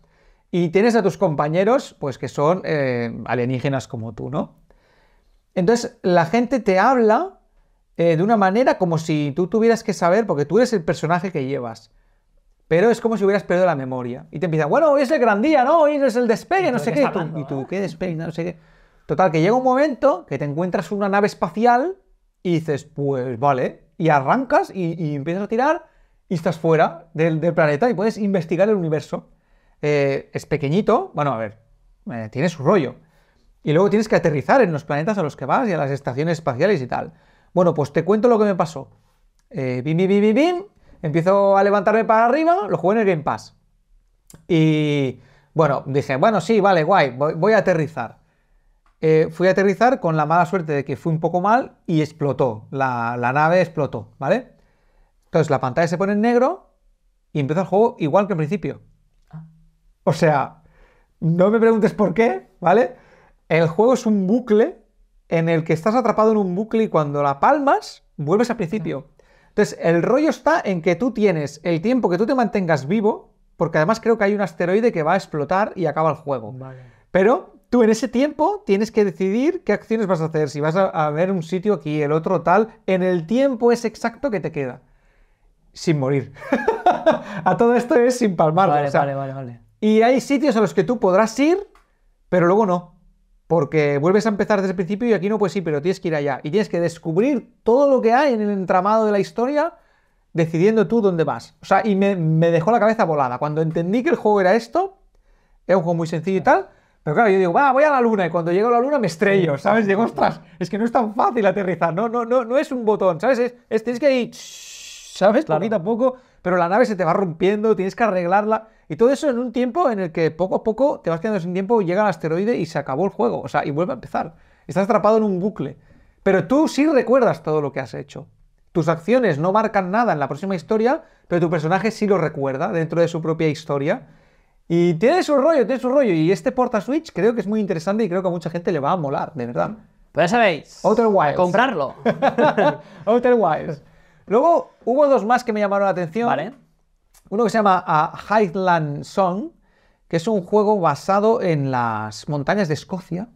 y tienes a tus compañeros, pues que son eh, alienígenas como tú, ¿no? Entonces la gente te habla eh, de una manera como si tú tuvieras que saber, porque tú eres el personaje que llevas. Pero es como si hubieras perdido la memoria. Y te empiezan, bueno, hoy es el gran día, ¿no? Hoy es el despegue, no sé qué. y tú, ¿qué despegue? No sé qué. Total, que llega un momento que te encuentras una nave espacial y dices, pues vale, y arrancas y, empiezas a tirar y estás fuera del, planeta y puedes investigar el universo. Eh, es pequeñito, bueno, a ver, eh, tiene su rollo. Y luego tienes que aterrizar en los planetas a los que vas y a las estaciones espaciales y tal. Bueno, pues te cuento lo que me pasó. Eh, bim, bim, bim, bim, empiezo a levantarme para arriba, lo juego en el Game Pass. Y bueno, dije, bueno, sí, vale, guay, voy a aterrizar. Eh, fui a aterrizar con la mala suerte de que fue un poco mal y explotó, la, la nave explotó, ¿vale? Entonces la pantalla se pone en negro y empieza el juego igual que al principio. Ah. O sea, no me preguntes por qué, ¿vale? El juego es un bucle en el que estás atrapado en un bucle y cuando la palmas, vuelves al principio. Ah. Entonces, el rollo está en que tú tienes el tiempo que tú te mantengas vivo, porque además creo que hay un asteroide que va a explotar y acaba el juego. Pero tú en ese tiempo tienes que decidir qué acciones vas a hacer, si vas a, ver un sitio aquí, el otro tal, en el tiempo es exacto que te queda. Sin morir. a todo esto es sin palmar. Vale, vale, vale, Y hay sitios a los que tú podrás ir, pero luego no. Porque vuelves a empezar desde el principio y aquí no pues sí, pero tienes que ir allá. Y tienes que descubrir todo lo que hay en el entramado de la historia decidiendo tú dónde vas. O sea, y me, dejó la cabeza volada. Cuando entendí que el juego era esto, es un juego muy sencillo y tal, pero claro, yo digo, va, voy a la luna y cuando llego a la luna me estrello, ¿sabes? Digo, ostras, es que no es tan fácil aterrizar, no, no, no, no es un botón, ¿sabes? Es, tienes que ir, ¿sabes? La Poquito poco, pero la nave se te va rompiendo, tienes que arreglarla y todo eso en un tiempo en el que poco a poco te vas quedando sin tiempo, llega el asteroide y se acabó el juego, o sea, y vuelve a empezar. Estás atrapado en un bucle. Pero tú sí recuerdas todo lo que has hecho. Tus acciones no marcan nada en la próxima historia, pero tu personaje sí lo recuerda dentro de su propia historia. Y tiene su rollo, tiene su rollo. Y este porta Switch creo que es muy interesante y creo que a mucha gente le va a molar, de verdad. Pues ya sabéis. Outer Wilds. comprarlo. Outer Wilds. Luego hubo dos más que me llamaron la atención. Vale. Uno que se llama ah, Highland Song, que es un juego basado en las montañas de Escocia.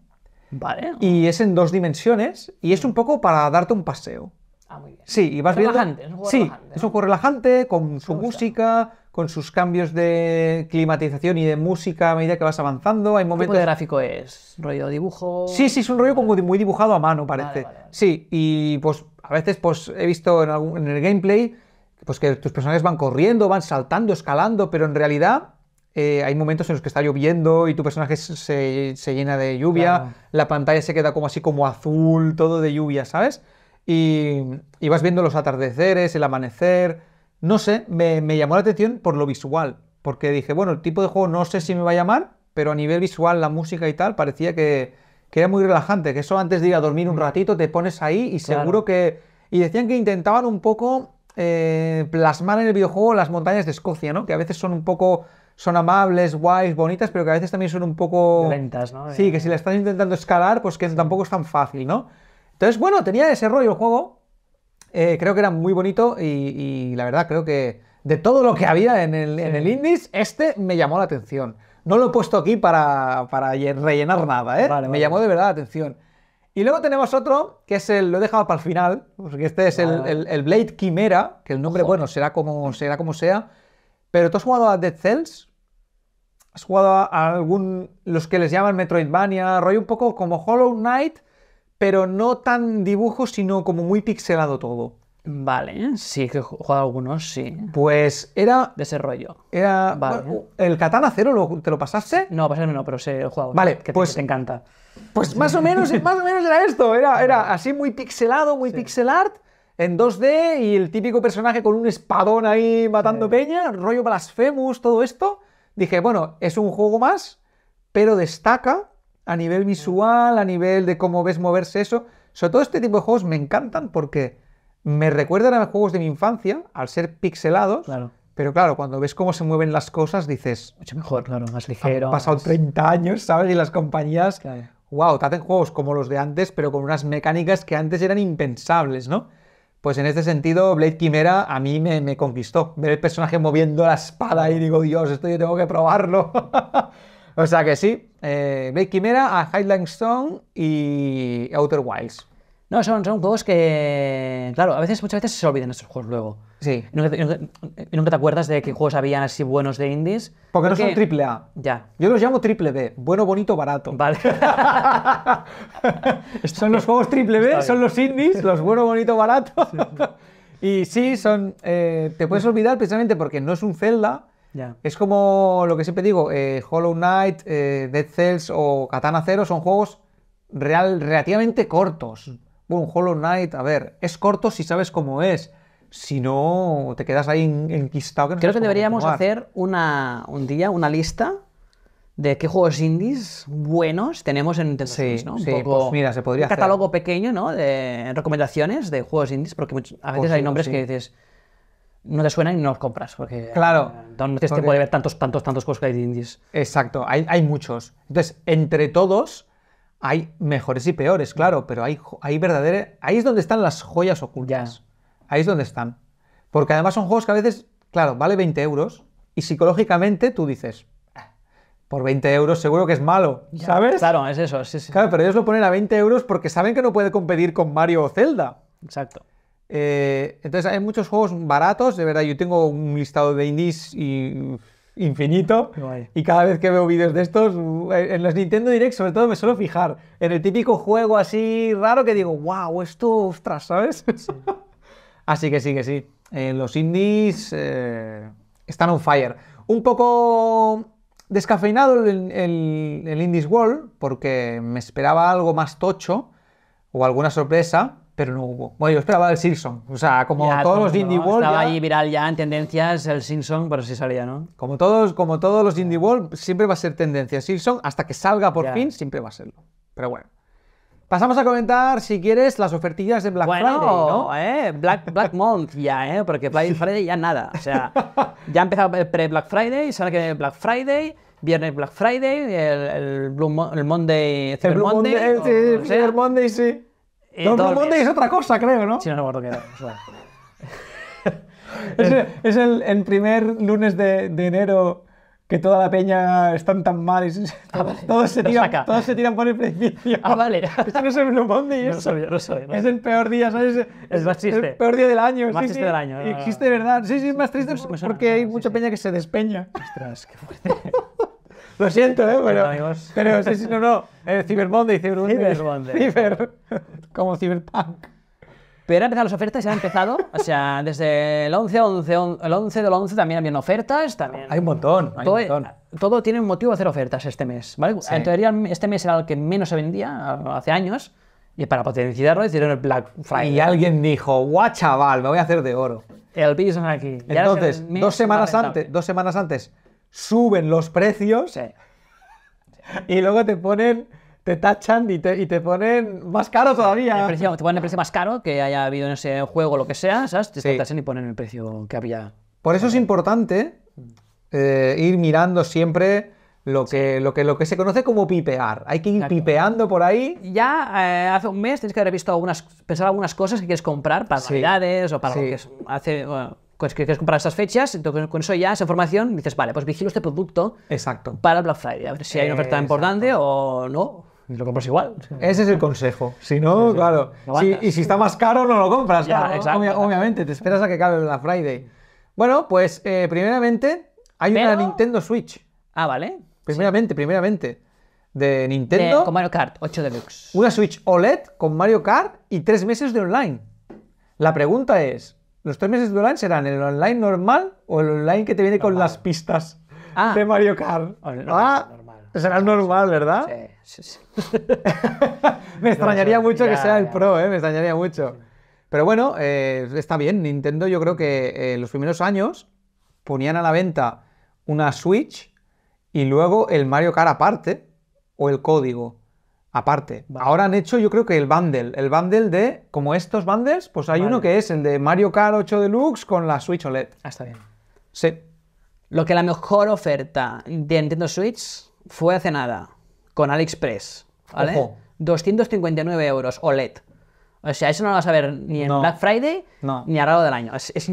Vale. Y es en dos dimensiones y es un poco para darte un paseo. Ah, muy bien. Sí, y vas viendo... Es un juego relajante, es un juego relajante con su música, con sus cambios de climatización y de música a medida que vas avanzando. Hay momentos... ¿Qué tipo de gráfico es? ¿Rollo de dibujo? Sí, sí, es un rollo como muy dibujado a mano, parece. Sí, y pues a veces pues, he visto en, el gameplay pues, que tus personajes van corriendo, van saltando, escalando, pero en realidad eh, hay momentos en los que está lloviendo y tu personaje se, llena de lluvia, la pantalla se queda como así como azul, todo de lluvia, ¿sabes? Y, y vas viendo los atardeceres, el amanecer no sé, me, llamó la atención por lo visual, porque dije, bueno, el tipo de juego no sé si me va a llamar, pero a nivel visual, la música y tal, parecía que, que era muy relajante, que eso antes de ir a dormir un mm. ratito te pones ahí y seguro que... Y decían que intentaban un poco eh, plasmar en el videojuego las montañas de Escocia, ¿no? Que a veces son un poco son amables, guays, bonitas, pero que a veces también son un poco... Lentas, ¿no? Sí, que si la estás intentando escalar, pues que tampoco es tan fácil, ¿no? Entonces, bueno, tenía ese rollo el juego, eh, creo que era muy bonito y, la verdad creo que de todo lo que había en el, Indies, este me llamó la atención. No lo he puesto aquí para, para rellenar nada, ¿eh? me llamó de verdad la atención. Y luego tenemos otro, que es el, lo he dejado para el final, porque este es el, Blade Quimera, que el nombre, bueno, será como, será como sea. Pero tú has jugado a Dead Cells, has jugado a algún, los que les llaman Metroidvania, rollo un poco como Hollow Knight, pero no tan dibujo, sino como muy pixelado todo. Vale, sí, que he jugado algunos, sí. Pues era. desarrollo. Era. Vale. ¿El Katana Cero te lo pasaste? No, pasé no, pero sé el juego. Vale, que, pues, te, encanta. Pues más o menos, más o menos era esto. Era, era así muy pixelado, muy pixel art, en 2D, y el típico personaje con un espadón ahí matando peña, rollo blasfemus, todo esto. Dije, bueno, es un juego más, pero destaca a nivel visual, a nivel de cómo ves moverse eso. Sobre todo este tipo de juegos me encantan porque me recuerdan a juegos de mi infancia, al ser pixelados. Claro. Pero claro, cuando ves cómo se mueven las cosas, dices. Mucho mejor, claro, más ligero. Han pasado 30 años, ¿sabes? Y las compañías. guau, Wow, te hacen juegos como los de antes, pero con unas mecánicas que antes eran impensables, ¿no? Pues en este sentido, Blade Quimera a mí me, me conquistó. Ver el personaje moviendo la espada y digo, Dios, esto yo tengo que probarlo. O sea que sí, eh, Chimera a Highland Stone y Outer Wilds. No, son, son juegos que, claro, a veces, muchas veces se olvidan estos juegos luego. Sí. Y nunca, te acuerdas de qué juegos habían así buenos de indies. Porque, no son triple A. Ya. Yo los llamo triple B. Bueno, bonito, barato. Vale. son los juegos triple B, son los indies, los bueno, bonito, barato. y sí, son... Eh, te puedes olvidar precisamente porque no es un Zelda, es como lo que siempre digo, eh, Hollow Knight, eh, Dead Cells o Katana Zero son juegos real, relativamente cortos. Mm. Bueno, Hollow Knight, a ver, es corto si sabes cómo es. Si no, te quedas ahí enquistado. Creo que deberíamos hacer un día una lista de qué juegos indies buenos tenemos en Nintendo Switch, Un pues mira, se podría un catálogo pequeño, ¿no? De recomendaciones de juegos indies, porque a veces pues hay pues nombres que dices no te suenan y no los compras, porque claro, eh, Entonces te puede ver tantos, tantos, tantos hay de indies. Exacto, hay, hay, muchos. Entonces, entre todos hay mejores y peores, claro, pero hay, hay verdaderas... Ahí es donde están las joyas ocultas. Ahí es donde están. Porque además son juegos que a veces, claro, vale 20 euros y psicológicamente tú dices, ah, por 20 euros seguro que es malo, ¿sabes? Claro, es eso, Claro, pero ellos lo ponen a 20 euros porque saben que no puede competir con Mario o Zelda. Exacto. Eh, entonces hay muchos juegos baratos, de verdad, yo tengo un listado de indies infinito. Y cada vez que veo vídeos de estos, uh, en los Nintendo Direct sobre todo me suelo fijar en el típico juego así raro que digo, wow, esto, ostras, ¿sabes? así que sí, que sí. En eh, los indies eh, están on fire. Un poco descafeinado el Indies World, porque me esperaba algo más tocho o alguna sorpresa pero no hubo. Bueno, yo esperaba el Simpson, o sea, como todos los Indie World. Estaba ahí viral ya en tendencias el Simpson, pero sí salía, ¿no? Como todos, como todos los Indie World, siempre va a ser tendencia Simpson, hasta que salga por fin, siempre va a serlo. Pero bueno. Pasamos a comentar, si quieres, las ofertillas de Black Friday, ¿no? ¿eh? Black, Black Month ya, ¿eh? Porque Black Friday ya nada. O sea, ya ha empezado el pre-Black Friday, sale que Black Friday viernes Black Friday, el, el, Monday, el Monday, Monday, sí. Eh, Don Ramón es otra cosa, creo, ¿no? Sí, no recuerdo qué era. es, el, es el, primer lunes de, enero que toda la peña están tan mal y ah, todos, se tiran, por el principio. Ah, vale. Esto no es el Monday. soy, no soy, Es el peor día, ¿sabes? Es, más triste. El peor día del año. más sí, triste del año. Existe, ¿verdad? Sí, sí, es más triste porque hay mucha peña que se despeña. Ostras, qué fuerte. Lo siento, ¿eh? Bueno, Pero sí, sí, no, no. Eh, Cyber Monday, Cyber Cyber como Cyberpunk. Pero han empezado las ofertas, ya han empezado. O sea, desde el 11, 11, el 11 del 11 también habían ofertas. Hay un montón, hay todo, un montón. Todo tiene un motivo de hacer ofertas este mes. ¿vale? En teoría, este mes era el que menos se vendía hace años. Y para potenciarlo hicieron el Black Friday. Y alguien dijo, guau chaval, me voy a hacer de oro. El business aquí. Entonces, dos semanas antes, dos semanas antes suben los precios y luego te ponen, te tachan y te, ponen más caro todavía. te ponen el precio más caro que haya habido en ese juego, lo que sea, ¿sabes? Te tachan y ponen el precio que había. Por eso es importante eh, ir mirando siempre lo que, lo, que, lo que se conoce como pipear. Hay que ir pipeando por ahí. Ya eh, hace un mes tienes que haber visto algunas, pensar algunas cosas que quieres comprar para navidades o para lo que es, hace, pues, que quieres comprar estas fechas, entonces con eso ya, esa información, dices, vale, pues vigilo este producto Exacto. para Black Friday, a ver si hay una oferta importante o no y lo compras igual. Ese es el consejo. Si no, claro. y si está más caro, no lo compras. exacto, obviamente, te esperas a que acabe Black Friday. Bueno, pues eh, primeramente hay una Nintendo Switch. Ah, vale. Primeramente, primeramente. De Nintendo. con Mario Kart 8 Deluxe. Una Switch OLED con Mario Kart y tres meses de online. La pregunta es, los tres meses de online serán el online normal o el online que te viene con las pistas ah. de Mario Kart. ah, ah pues será normal, ¿verdad? Sí, sí, me extrañaría mucho que sea el Pro, ¿eh? me extrañaría mucho. Pero bueno, eh, está bien. Nintendo, yo creo que en eh, los primeros años ponían a la venta una Switch y luego el Mario Kart aparte o el código aparte. Ahora han hecho, yo creo que el bundle. El bundle de, como estos bundles, pues hay uno que es el de Mario Kart 8 Deluxe con la Switch OLED. Ah, está bien. Sí. Lo que la mejor oferta de Nintendo Switch fue hace nada, con AliExpress. ¿Vale? 259 euros OLED. O sea, eso no lo vas a ver ni en Black Friday ni a lo del año. Es,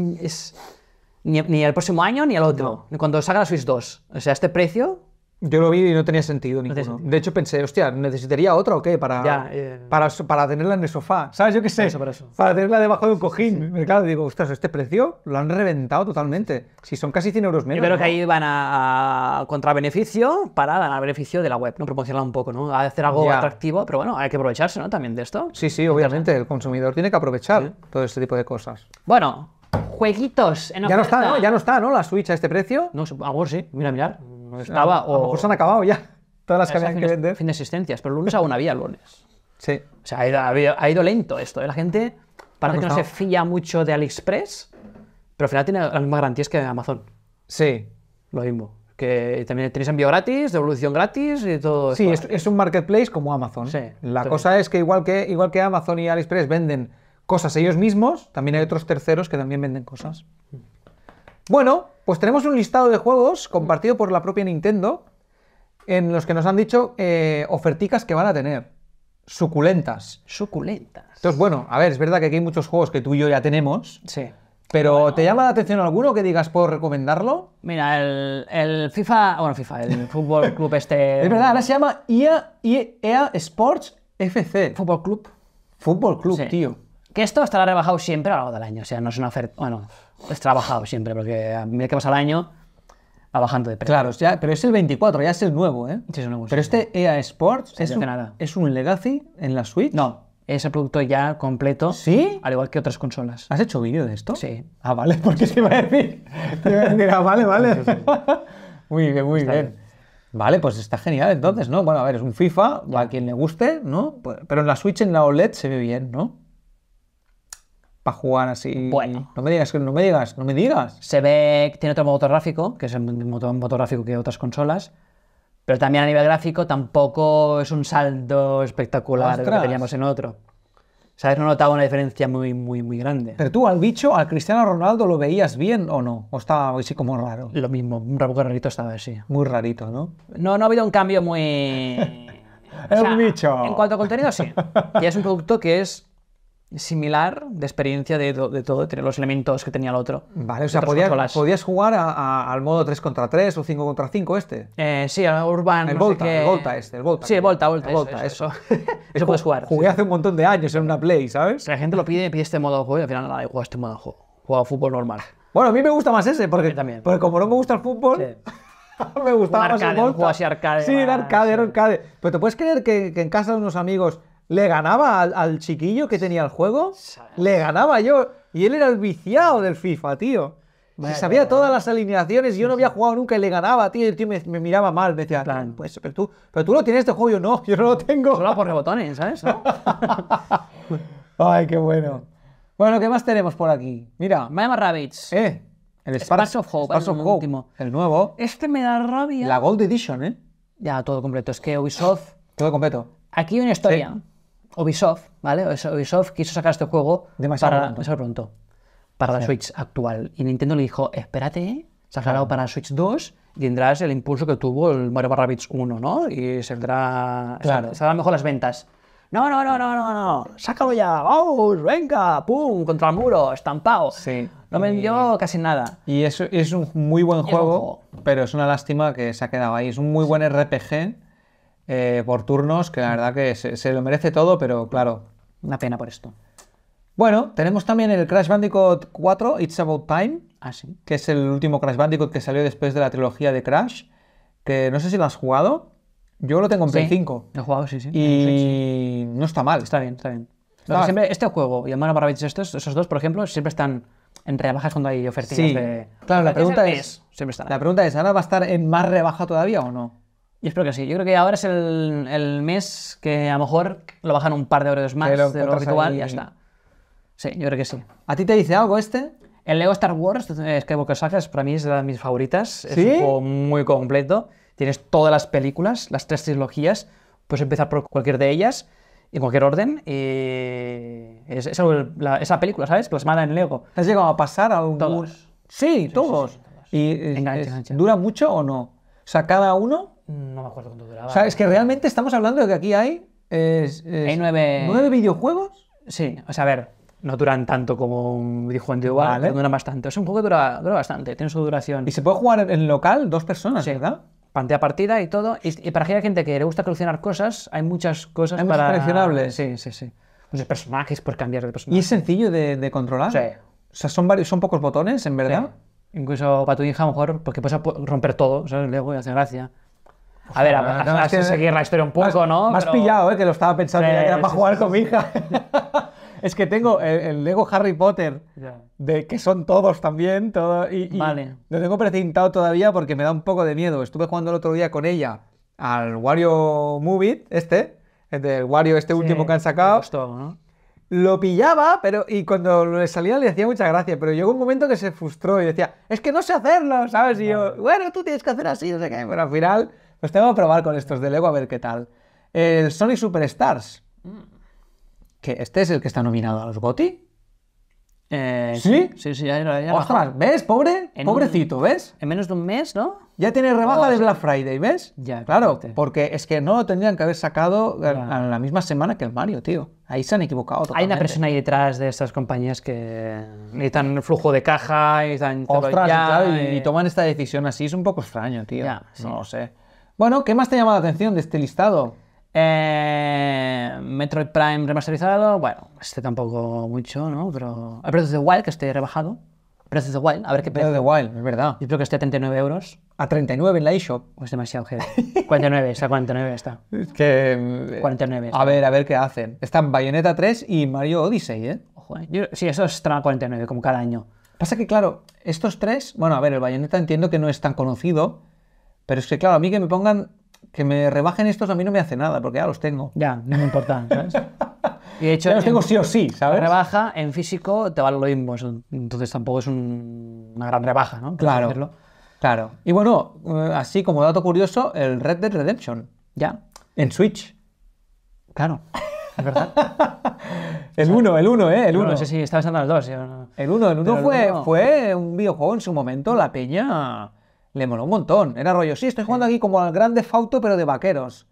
ni, el próximo año ni el otro. Cuando salga la Switch 2. O sea, este precio yo lo vi y no tenía sentido ni De hecho, pensé, hostia, ¿necesitaría otra o qué? Para, eh, para, para, tenerla en el sofá. ¿Sabes? Yo qué sé. Para, tenerla debajo de un cojín. me digo, ostras, este precio lo han reventado totalmente. Si son casi 100 euros menos. Yo creo que ahí van a, contra beneficio para ganar beneficio de la web, ¿no? Proporcionarla un poco, ¿no? hacer algo atractivo, pero bueno, hay que aprovecharse, ¿no? También de esto. Sí, sí, obviamente. El consumidor tiene que aprovechar todo este tipo de cosas. Bueno, jueguitos ya no está ¿no? ya no está no la Switch a este precio no a sí mira mirar o... se han acabado ya. Todas las que que vender. Fin de existencias, pero el lunes aún había lunes. Sí. O sea, ha ido, lento esto. ¿eh? La gente parece que no se fía mucho de AliExpress, pero al final tiene las mismas garantías que Amazon. Sí. Lo mismo. Que también tenéis envío gratis, devolución gratis y todo. Sí, es, un marketplace como Amazon. la cosa es que igual, que igual que Amazon y AliExpress venden cosas ellos mismos, también hay otros terceros que también venden cosas. Bueno, pues tenemos un listado de juegos compartido por la propia Nintendo en los que nos han dicho eh, oferticas que van a tener. Suculentas. Suculentas. Entonces, bueno, a ver, es verdad que aquí hay muchos juegos que tú y yo ya tenemos. Sí. Pero ¿te llama la atención alguno que digas, por recomendarlo? Mira, el, el FIFA, bueno, FIFA, el Fútbol Club este... Es verdad, ahora se llama EA, e e Sports FC. Fútbol Club. Fútbol Club, tío. Que esto estará rebajado siempre a lo largo del año, o sea, no es una oferta... Bueno, es trabajado siempre, porque a medida que pasa el año va bajando de precio. Claro, pero es el 24, ya es el nuevo, ¿eh? Pero este EA Sports es, un, legacy en la Switch. No, es el producto ya completo. ¿Sí? Al igual que otras consolas. ¿Has hecho vídeo de esto? Sí. Ah, vale, porque se iba a decir. Te iba a decir, ah, vale, vale. muy bien, muy bien. Vale, pues está genial entonces, ¿no? Bueno, a ver, es un FIFA, a quien le guste, ¿no? Pero en la Switch, en la OLED, se ve bien, ¿no? para jugar así. Bueno. No me digas, no me digas, no me digas. Se ve que tiene otro motor gráfico, que es el motor, motor gráfico que otras consolas. Pero también a nivel gráfico tampoco es un saldo espectacular que teníamos en otro. ¿Sabes? No notaba una diferencia muy, muy, muy grande. Pero tú al bicho, al Cristiano Ronaldo, ¿lo veías bien o no? ¿O estaba así como raro? Lo mismo, un poco rarito estaba así. Muy rarito, ¿no? No, no ha habido un cambio muy... o bicho. En cuanto a contenido, sí. Y es un producto que es similar de experiencia de, todo, de tener los elementos que tenía el otro. Vale, o sea, podías, jugar al modo 3 contra 3 o 5 contra 5 este. Eh, sí, al Urban. El Volta, el Volta este, el Volta. Sí, el Volta, Volta. Volta, eso. Eso, puedes jugar. Jugué hace un montón de años en una Play, ¿sabes? La gente lo pide, pide este modo de juego y al final nada, juego este modo de juego. Juego fútbol normal. Bueno, a mí me gusta más ese, porque, también. porque como no me gusta el fútbol... me gustaba más el Volta. Un así arcade. Sí, el arcade, era arcade. Pero te puedes creer que, que en casa de unos amigos le ganaba al, chiquillo que tenía el juego, le ganaba yo. Y él era el viciado del FIFA, tío. sabía todas las alineaciones y yo no había jugado nunca y le ganaba, tío. Y el tío me, miraba mal, decía, pues, pero tú, pero tú lo tienes este juego. Yo no, yo no lo tengo. Solo por rebotones, ¿sabes? Ay, qué bueno. Bueno, ¿qué más tenemos por aquí? Mira. Miami Rabbits. Eh. El Sparks, of Hope. el, el nuevo. Este me da rabia. La Gold Edition, ¿eh? Ya, todo completo. Es que Ubisoft. Todo completo. Aquí hay una historia. Ubisoft, ¿vale? Ubisoft quiso sacar este juego demasiado para, pronto. para la Switch actual. Y Nintendo le dijo, espérate, ¿eh? ha claro. para Switch 2 tendrás el impulso que tuvo el Mario Rabbids 1, ¿no? Y saldrá, claro. saldrán mejor las ventas. No, no, no, no, no, no, sácalo ya, vamos, venga, pum, contra el muro, estampado. No vendió casi nada. Y es, es un muy buen juego, pero es una lástima que se ha quedado ahí. Es un muy buen RPG eh, por turnos, que la verdad que se, lo merece todo, pero claro, una pena por esto. Bueno, tenemos también el Crash Bandicoot 4, It's About Time, ah, que es el último Crash Bandicoot que salió después de la trilogía de Crash, que no sé si lo has jugado. Yo lo tengo en Play 5. Lo he jugado, sí, sí. Y no está mal. Está bien, está bien. siempre, este juego y el Mario Rabbids estos, esos dos, por ejemplo, siempre están en rebajas cuando hay ofertas sí. Claro, la pregunta es... Siempre La pregunta es, ¿ahora va a estar en más rebaja todavía o no? Yo espero que sí. Yo creo que ahora es el, el mes que a lo mejor lo bajan un par de euros más de lo habitual y ya está. Sí, yo creo que sí. ¿A ti te dice algo este? El Lego Star Wars, eh, Skywalker Saga, para mí es de mis favoritas. Es un juego muy completo. Tienes todas las películas, las tres trilogías. Puedes empezar por cualquier de ellas, en cualquier orden. esa película, ¿sabes? Plasmada en Lego. has llegado a pasar algún...? Todos. Sí, todos. ¿Y eh, dura mucho o no? O sea, cada uno no me acuerdo cuánto duraba. O sea, es que realmente estamos hablando de que aquí hay. hay nueve. ¿Nueve videojuegos? Sí, o sea, a ver, no duran tanto como un videojuego no duran bastante. Es un juego que dura, dura, bastante, tiene su duración. Y se puede jugar en local, dos personas, sí. ¿verdad? Pantea partida y todo. Y, para aquella gente que le gusta coleccionar cosas, hay muchas cosas hay para... Muchas coleccionables. Sí, sí, sí. Muchos pues personajes, por cambiar de personaje. ¿Y es sencillo de, controlar? Sí. O sea, son, varios, son pocos botones, en verdad. Incluso para tu hija, a lo mejor, porque puedes romper todo, ¿sabes? Luego y hace gracia. A ver, a, no, a, seguir la historia un poco, ¿no? Me has pillado, ¿eh? que lo estaba pensando ya que era para jugar con mi hija. es que tengo el, Lego Harry Potter, de, que son todos también. Todo, y, vale. Lo tengo precintado todavía porque me da un poco de miedo. Estuve jugando el otro día con ella al Wario Movie, este, el del Wario este último que han sacado. Lo pillaba, pero y cuando le salía le hacía mucha gracia, pero llegó un momento que se frustró y decía, es que no sé hacerlo, ¿sabes? Y yo, bueno, tú tienes que hacer así, no sé qué, pero al final los pues tengo a probar con estos de Lego a ver qué tal. El Sonic Superstars. Que este es el que está nominado a los Goti eh, ¿Sí? Sí, sí, ya, ya ¿ves? Pobre, pobrecito, ¿ves? En menos de un mes, ¿no? Ya tiene rebaja de oh, Black Friday, ¿ves? Ya, claro, porque es que no lo tendrían que haber sacado en eh, la misma semana que el Mario, tío. Ahí se han equivocado. Hay una persona ahí detrás de estas compañías que necesitan flujo de caja, Ostras, y, y, eh. toman esta decisión así, es un poco extraño, tío. Ya, No lo sé. Bueno, ¿qué más te ha llamado la atención de este listado? Eh, Metroid Prime remasterizado, bueno, este tampoco mucho, ¿no? Pero. El eh, Wild, que esté rebajado. precio de Wild, a ver qué precio. Wild, es verdad. Yo creo que esté a 39 euros. A 39 en la eShop. Pues es demasiado heavy. 49, está 49, está. 49. Mm, a ver, a ver qué hacen. Están Bayonetta 3 y Mario Odyssey, ¿eh? eh. sí, eso está a 49, como cada año. Pasa que, claro, estos tres. Bueno, a ver, el Bayonetta entiendo que no es tan conocido pero es que, claro, a mí que me pongan, que me rebajen estos, a mí no me hace nada, porque ya los tengo. Ya, no me importa, ¿sabes? y de hecho, ya los tengo sí o sí, ¿sabes? Rebaja en físico te vale lo mismo, entonces tampoco es una gran rebaja, ¿no? Claro. Claro. Y bueno, eh, así como dato curioso, el Red Dead Redemption. Ya. En Switch. Claro. Es verdad. el 1, el 1, ¿eh? El 1. No sé si estabas pensando en los dos. El 1, el 1 fue, fue un videojuego en su momento, la peña le moló un montón. Era rollo, sí, estoy jugando aquí como al grande fauto, pero de vaqueros.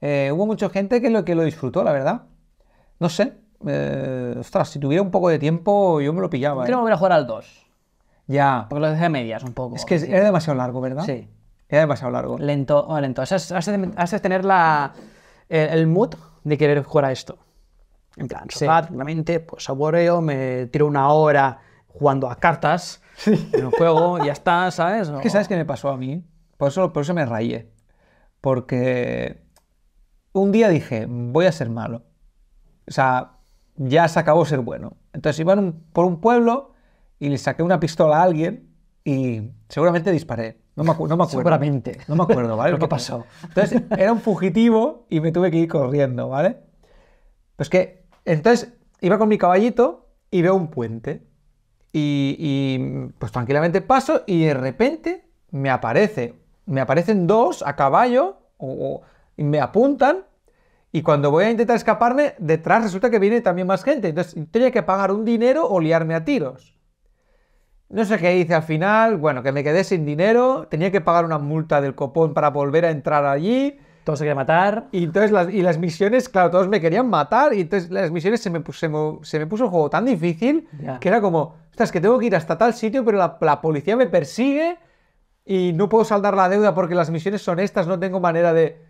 Eh, hubo mucha gente que lo, que lo disfrutó, la verdad. No sé. Eh, ostras, si tuviera un poco de tiempo, yo me lo pillaba. ¿eh? que que volver a jugar al 2. Ya. Porque lo dejé medias un poco. Es que era demasiado largo, ¿verdad? Sí. Era demasiado largo. Lento, lento. Haces, tener la, el, mood de querer jugar a esto. En plan, sí. pues saboreo, me tiro una hora jugando a cartas Sí. el juego, ya está, ¿sabes? ¿Qué que sabes qué me pasó a mí. Por eso, por eso me rayé. Porque un día dije, voy a ser malo. O sea, ya se acabó ser bueno. Entonces iba por un pueblo y le saqué una pistola a alguien y seguramente disparé. No me, no me acuerdo. Seguramente. No me acuerdo, ¿vale? ¿Qué pasó. Entonces era un fugitivo y me tuve que ir corriendo, ¿vale? Pues que, entonces iba con mi caballito y veo un puente. Y, pues tranquilamente paso y de repente me aparece, me aparecen dos a caballo o, y me apuntan y cuando voy a intentar escaparme, detrás resulta que viene también más gente. Entonces tenía que pagar un dinero o liarme a tiros. No sé qué hice al final, bueno, que me quedé sin dinero, tenía que pagar una multa del copón para volver a entrar allí. Todos se querían matar. Y entonces las, y las misiones, claro, todos me querían matar. Y entonces las misiones se me, puso un juego tan difícil que era como, es que tengo que ir hasta tal sitio, pero la, policía me persigue y no puedo saldar la deuda porque las misiones son estas, no tengo manera de...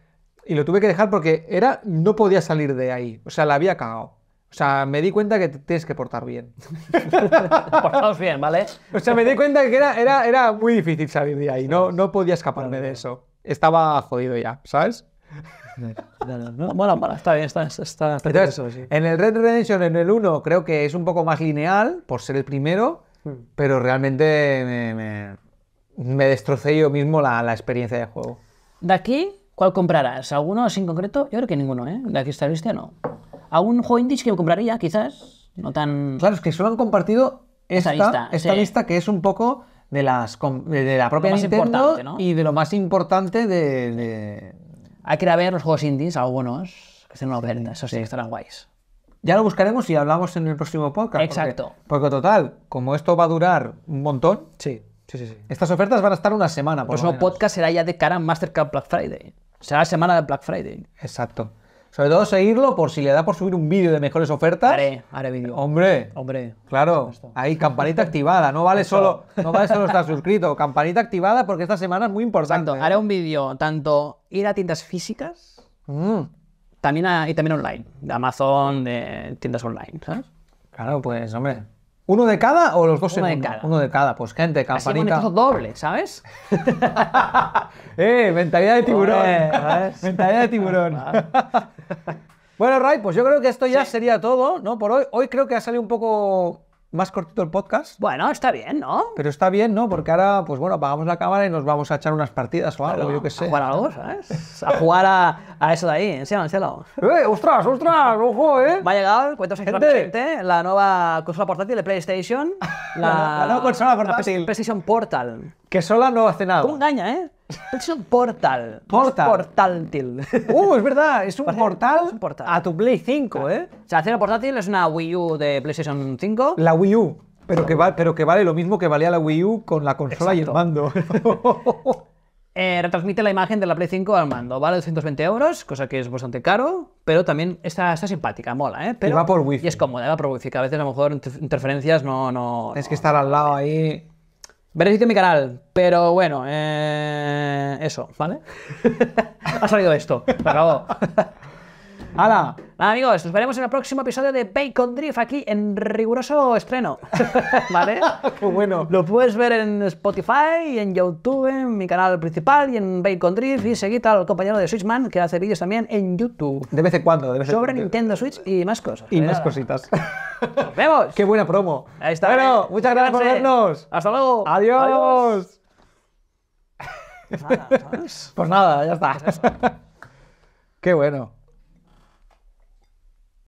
Y lo tuve que dejar porque era, no podía salir de ahí, o sea, la había cagado. O sea, me di cuenta que tienes que portar bien. Portaos bien, ¿vale? O sea, me di cuenta que era, era, era muy difícil salir de ahí. No, no podía escaparme de eso. Estaba jodido ya, ¿sabes? Bueno, está bien, está, está En el Red Redemption, en el 1, creo que es un poco más lineal por ser el primero, hmm. pero realmente me, me, destrocé yo mismo la, experiencia de juego. ¿De aquí cuál comprarás? ¿Alguno así en concreto? Yo creo que ninguno, ¿eh? De aquí esta lista este, no. ¿Algún juego indie que compraría, quizás? No tan... Claro, es que solo han compartido esta, lista, que es un poco de, las, la propia Nintendo y de lo más importante de hay que ir a ver los juegos indies, algo buenos, que estén en oferta, eso sí, estarán guays. Ya lo buscaremos y hablamos en el próximo podcast. Exacto. Porque, total, como esto va a durar un montón, sí, sí, sí, estas ofertas van a estar una semana. Por el próximo podcast será ya de cara a Mastercard Black Friday. Será la semana de Black Friday. Exacto. Sobre todo seguirlo por si le da por subir un vídeo de mejores ofertas. Haré, haré vídeo. Hombre, hombre. Claro, ahí campanita activada, no vale solo estar suscrito, campanita activada porque esta semana es muy importante. ¿eh? haré un vídeo tanto ir a tiendas físicas mm. también y también online, de Amazon, de tiendas online, ¿sabes? Claro, pues hombre, ¿Uno de cada o los dos Uno en de cada. Uno de cada, pues gente, campanita. Así doble, ¿sabes? ¡Eh! Mentalidad de tiburón. mentalidad de tiburón. Ah. bueno, Ray, pues yo creo que esto ya sería todo, ¿no? Por hoy. Hoy creo que ha salido un poco más cortito el podcast. Bueno, está bien, ¿no? Pero está bien, ¿no? Porque ahora, pues bueno, apagamos la cámara y nos vamos a echar unas partidas o algo, yo qué sé. A jugar a algo, ¿sabes? A jugar a, a eso de ahí, enséñalo, enséñalo. ¡Eh, ostras, ostras! ¡Ojo, eh! Va a llegar, cuentos gente, la nueva consola portátil de PlayStation. La, consola portátil. PlayStation Portal. Que sola no hace nada. ¿Cómo engaña, eh? Es un portal. Portal. portátil. Uh, es verdad, es un, portal a tu Play 5, ¿eh? O sea, hacer portátil es una Wii U de PlayStation 5. La Wii U. Pero que, va, pero que vale lo mismo que valía la Wii U con la consola y el mando. Eh, retransmite la imagen de la Play 5 al mando. Vale 220 euros, cosa que es bastante caro, pero también está, está simpática, mola, ¿eh? Pero, y va por wifi. Y es cómoda, va por wifi, que a veces a lo mejor interferencias no... no Tienes que estar al lado ahí... Veréis de mi canal, pero bueno, eh, eso, ¿vale? ha salido esto, me acabó. Hola amigos, nos veremos en el próximo episodio de Bacon Drift aquí en riguroso estreno. ¿Vale? ¡Qué bueno! Lo puedes ver en Spotify, y en YouTube, en mi canal principal y en Bacon Drift. Y seguid al compañero de Switchman que hace vídeos también en YouTube. De vez en cuando, de vez en Sobre Nintendo Switch y más cosas. Y más cositas. ¡Nos vemos! ¡Qué buena promo! Ahí está. Bueno, ¿eh? muchas gracias por vernos. ¡Hasta luego! ¡Adiós! Pues nada, Pues nada, ya está. Pues Qué bueno.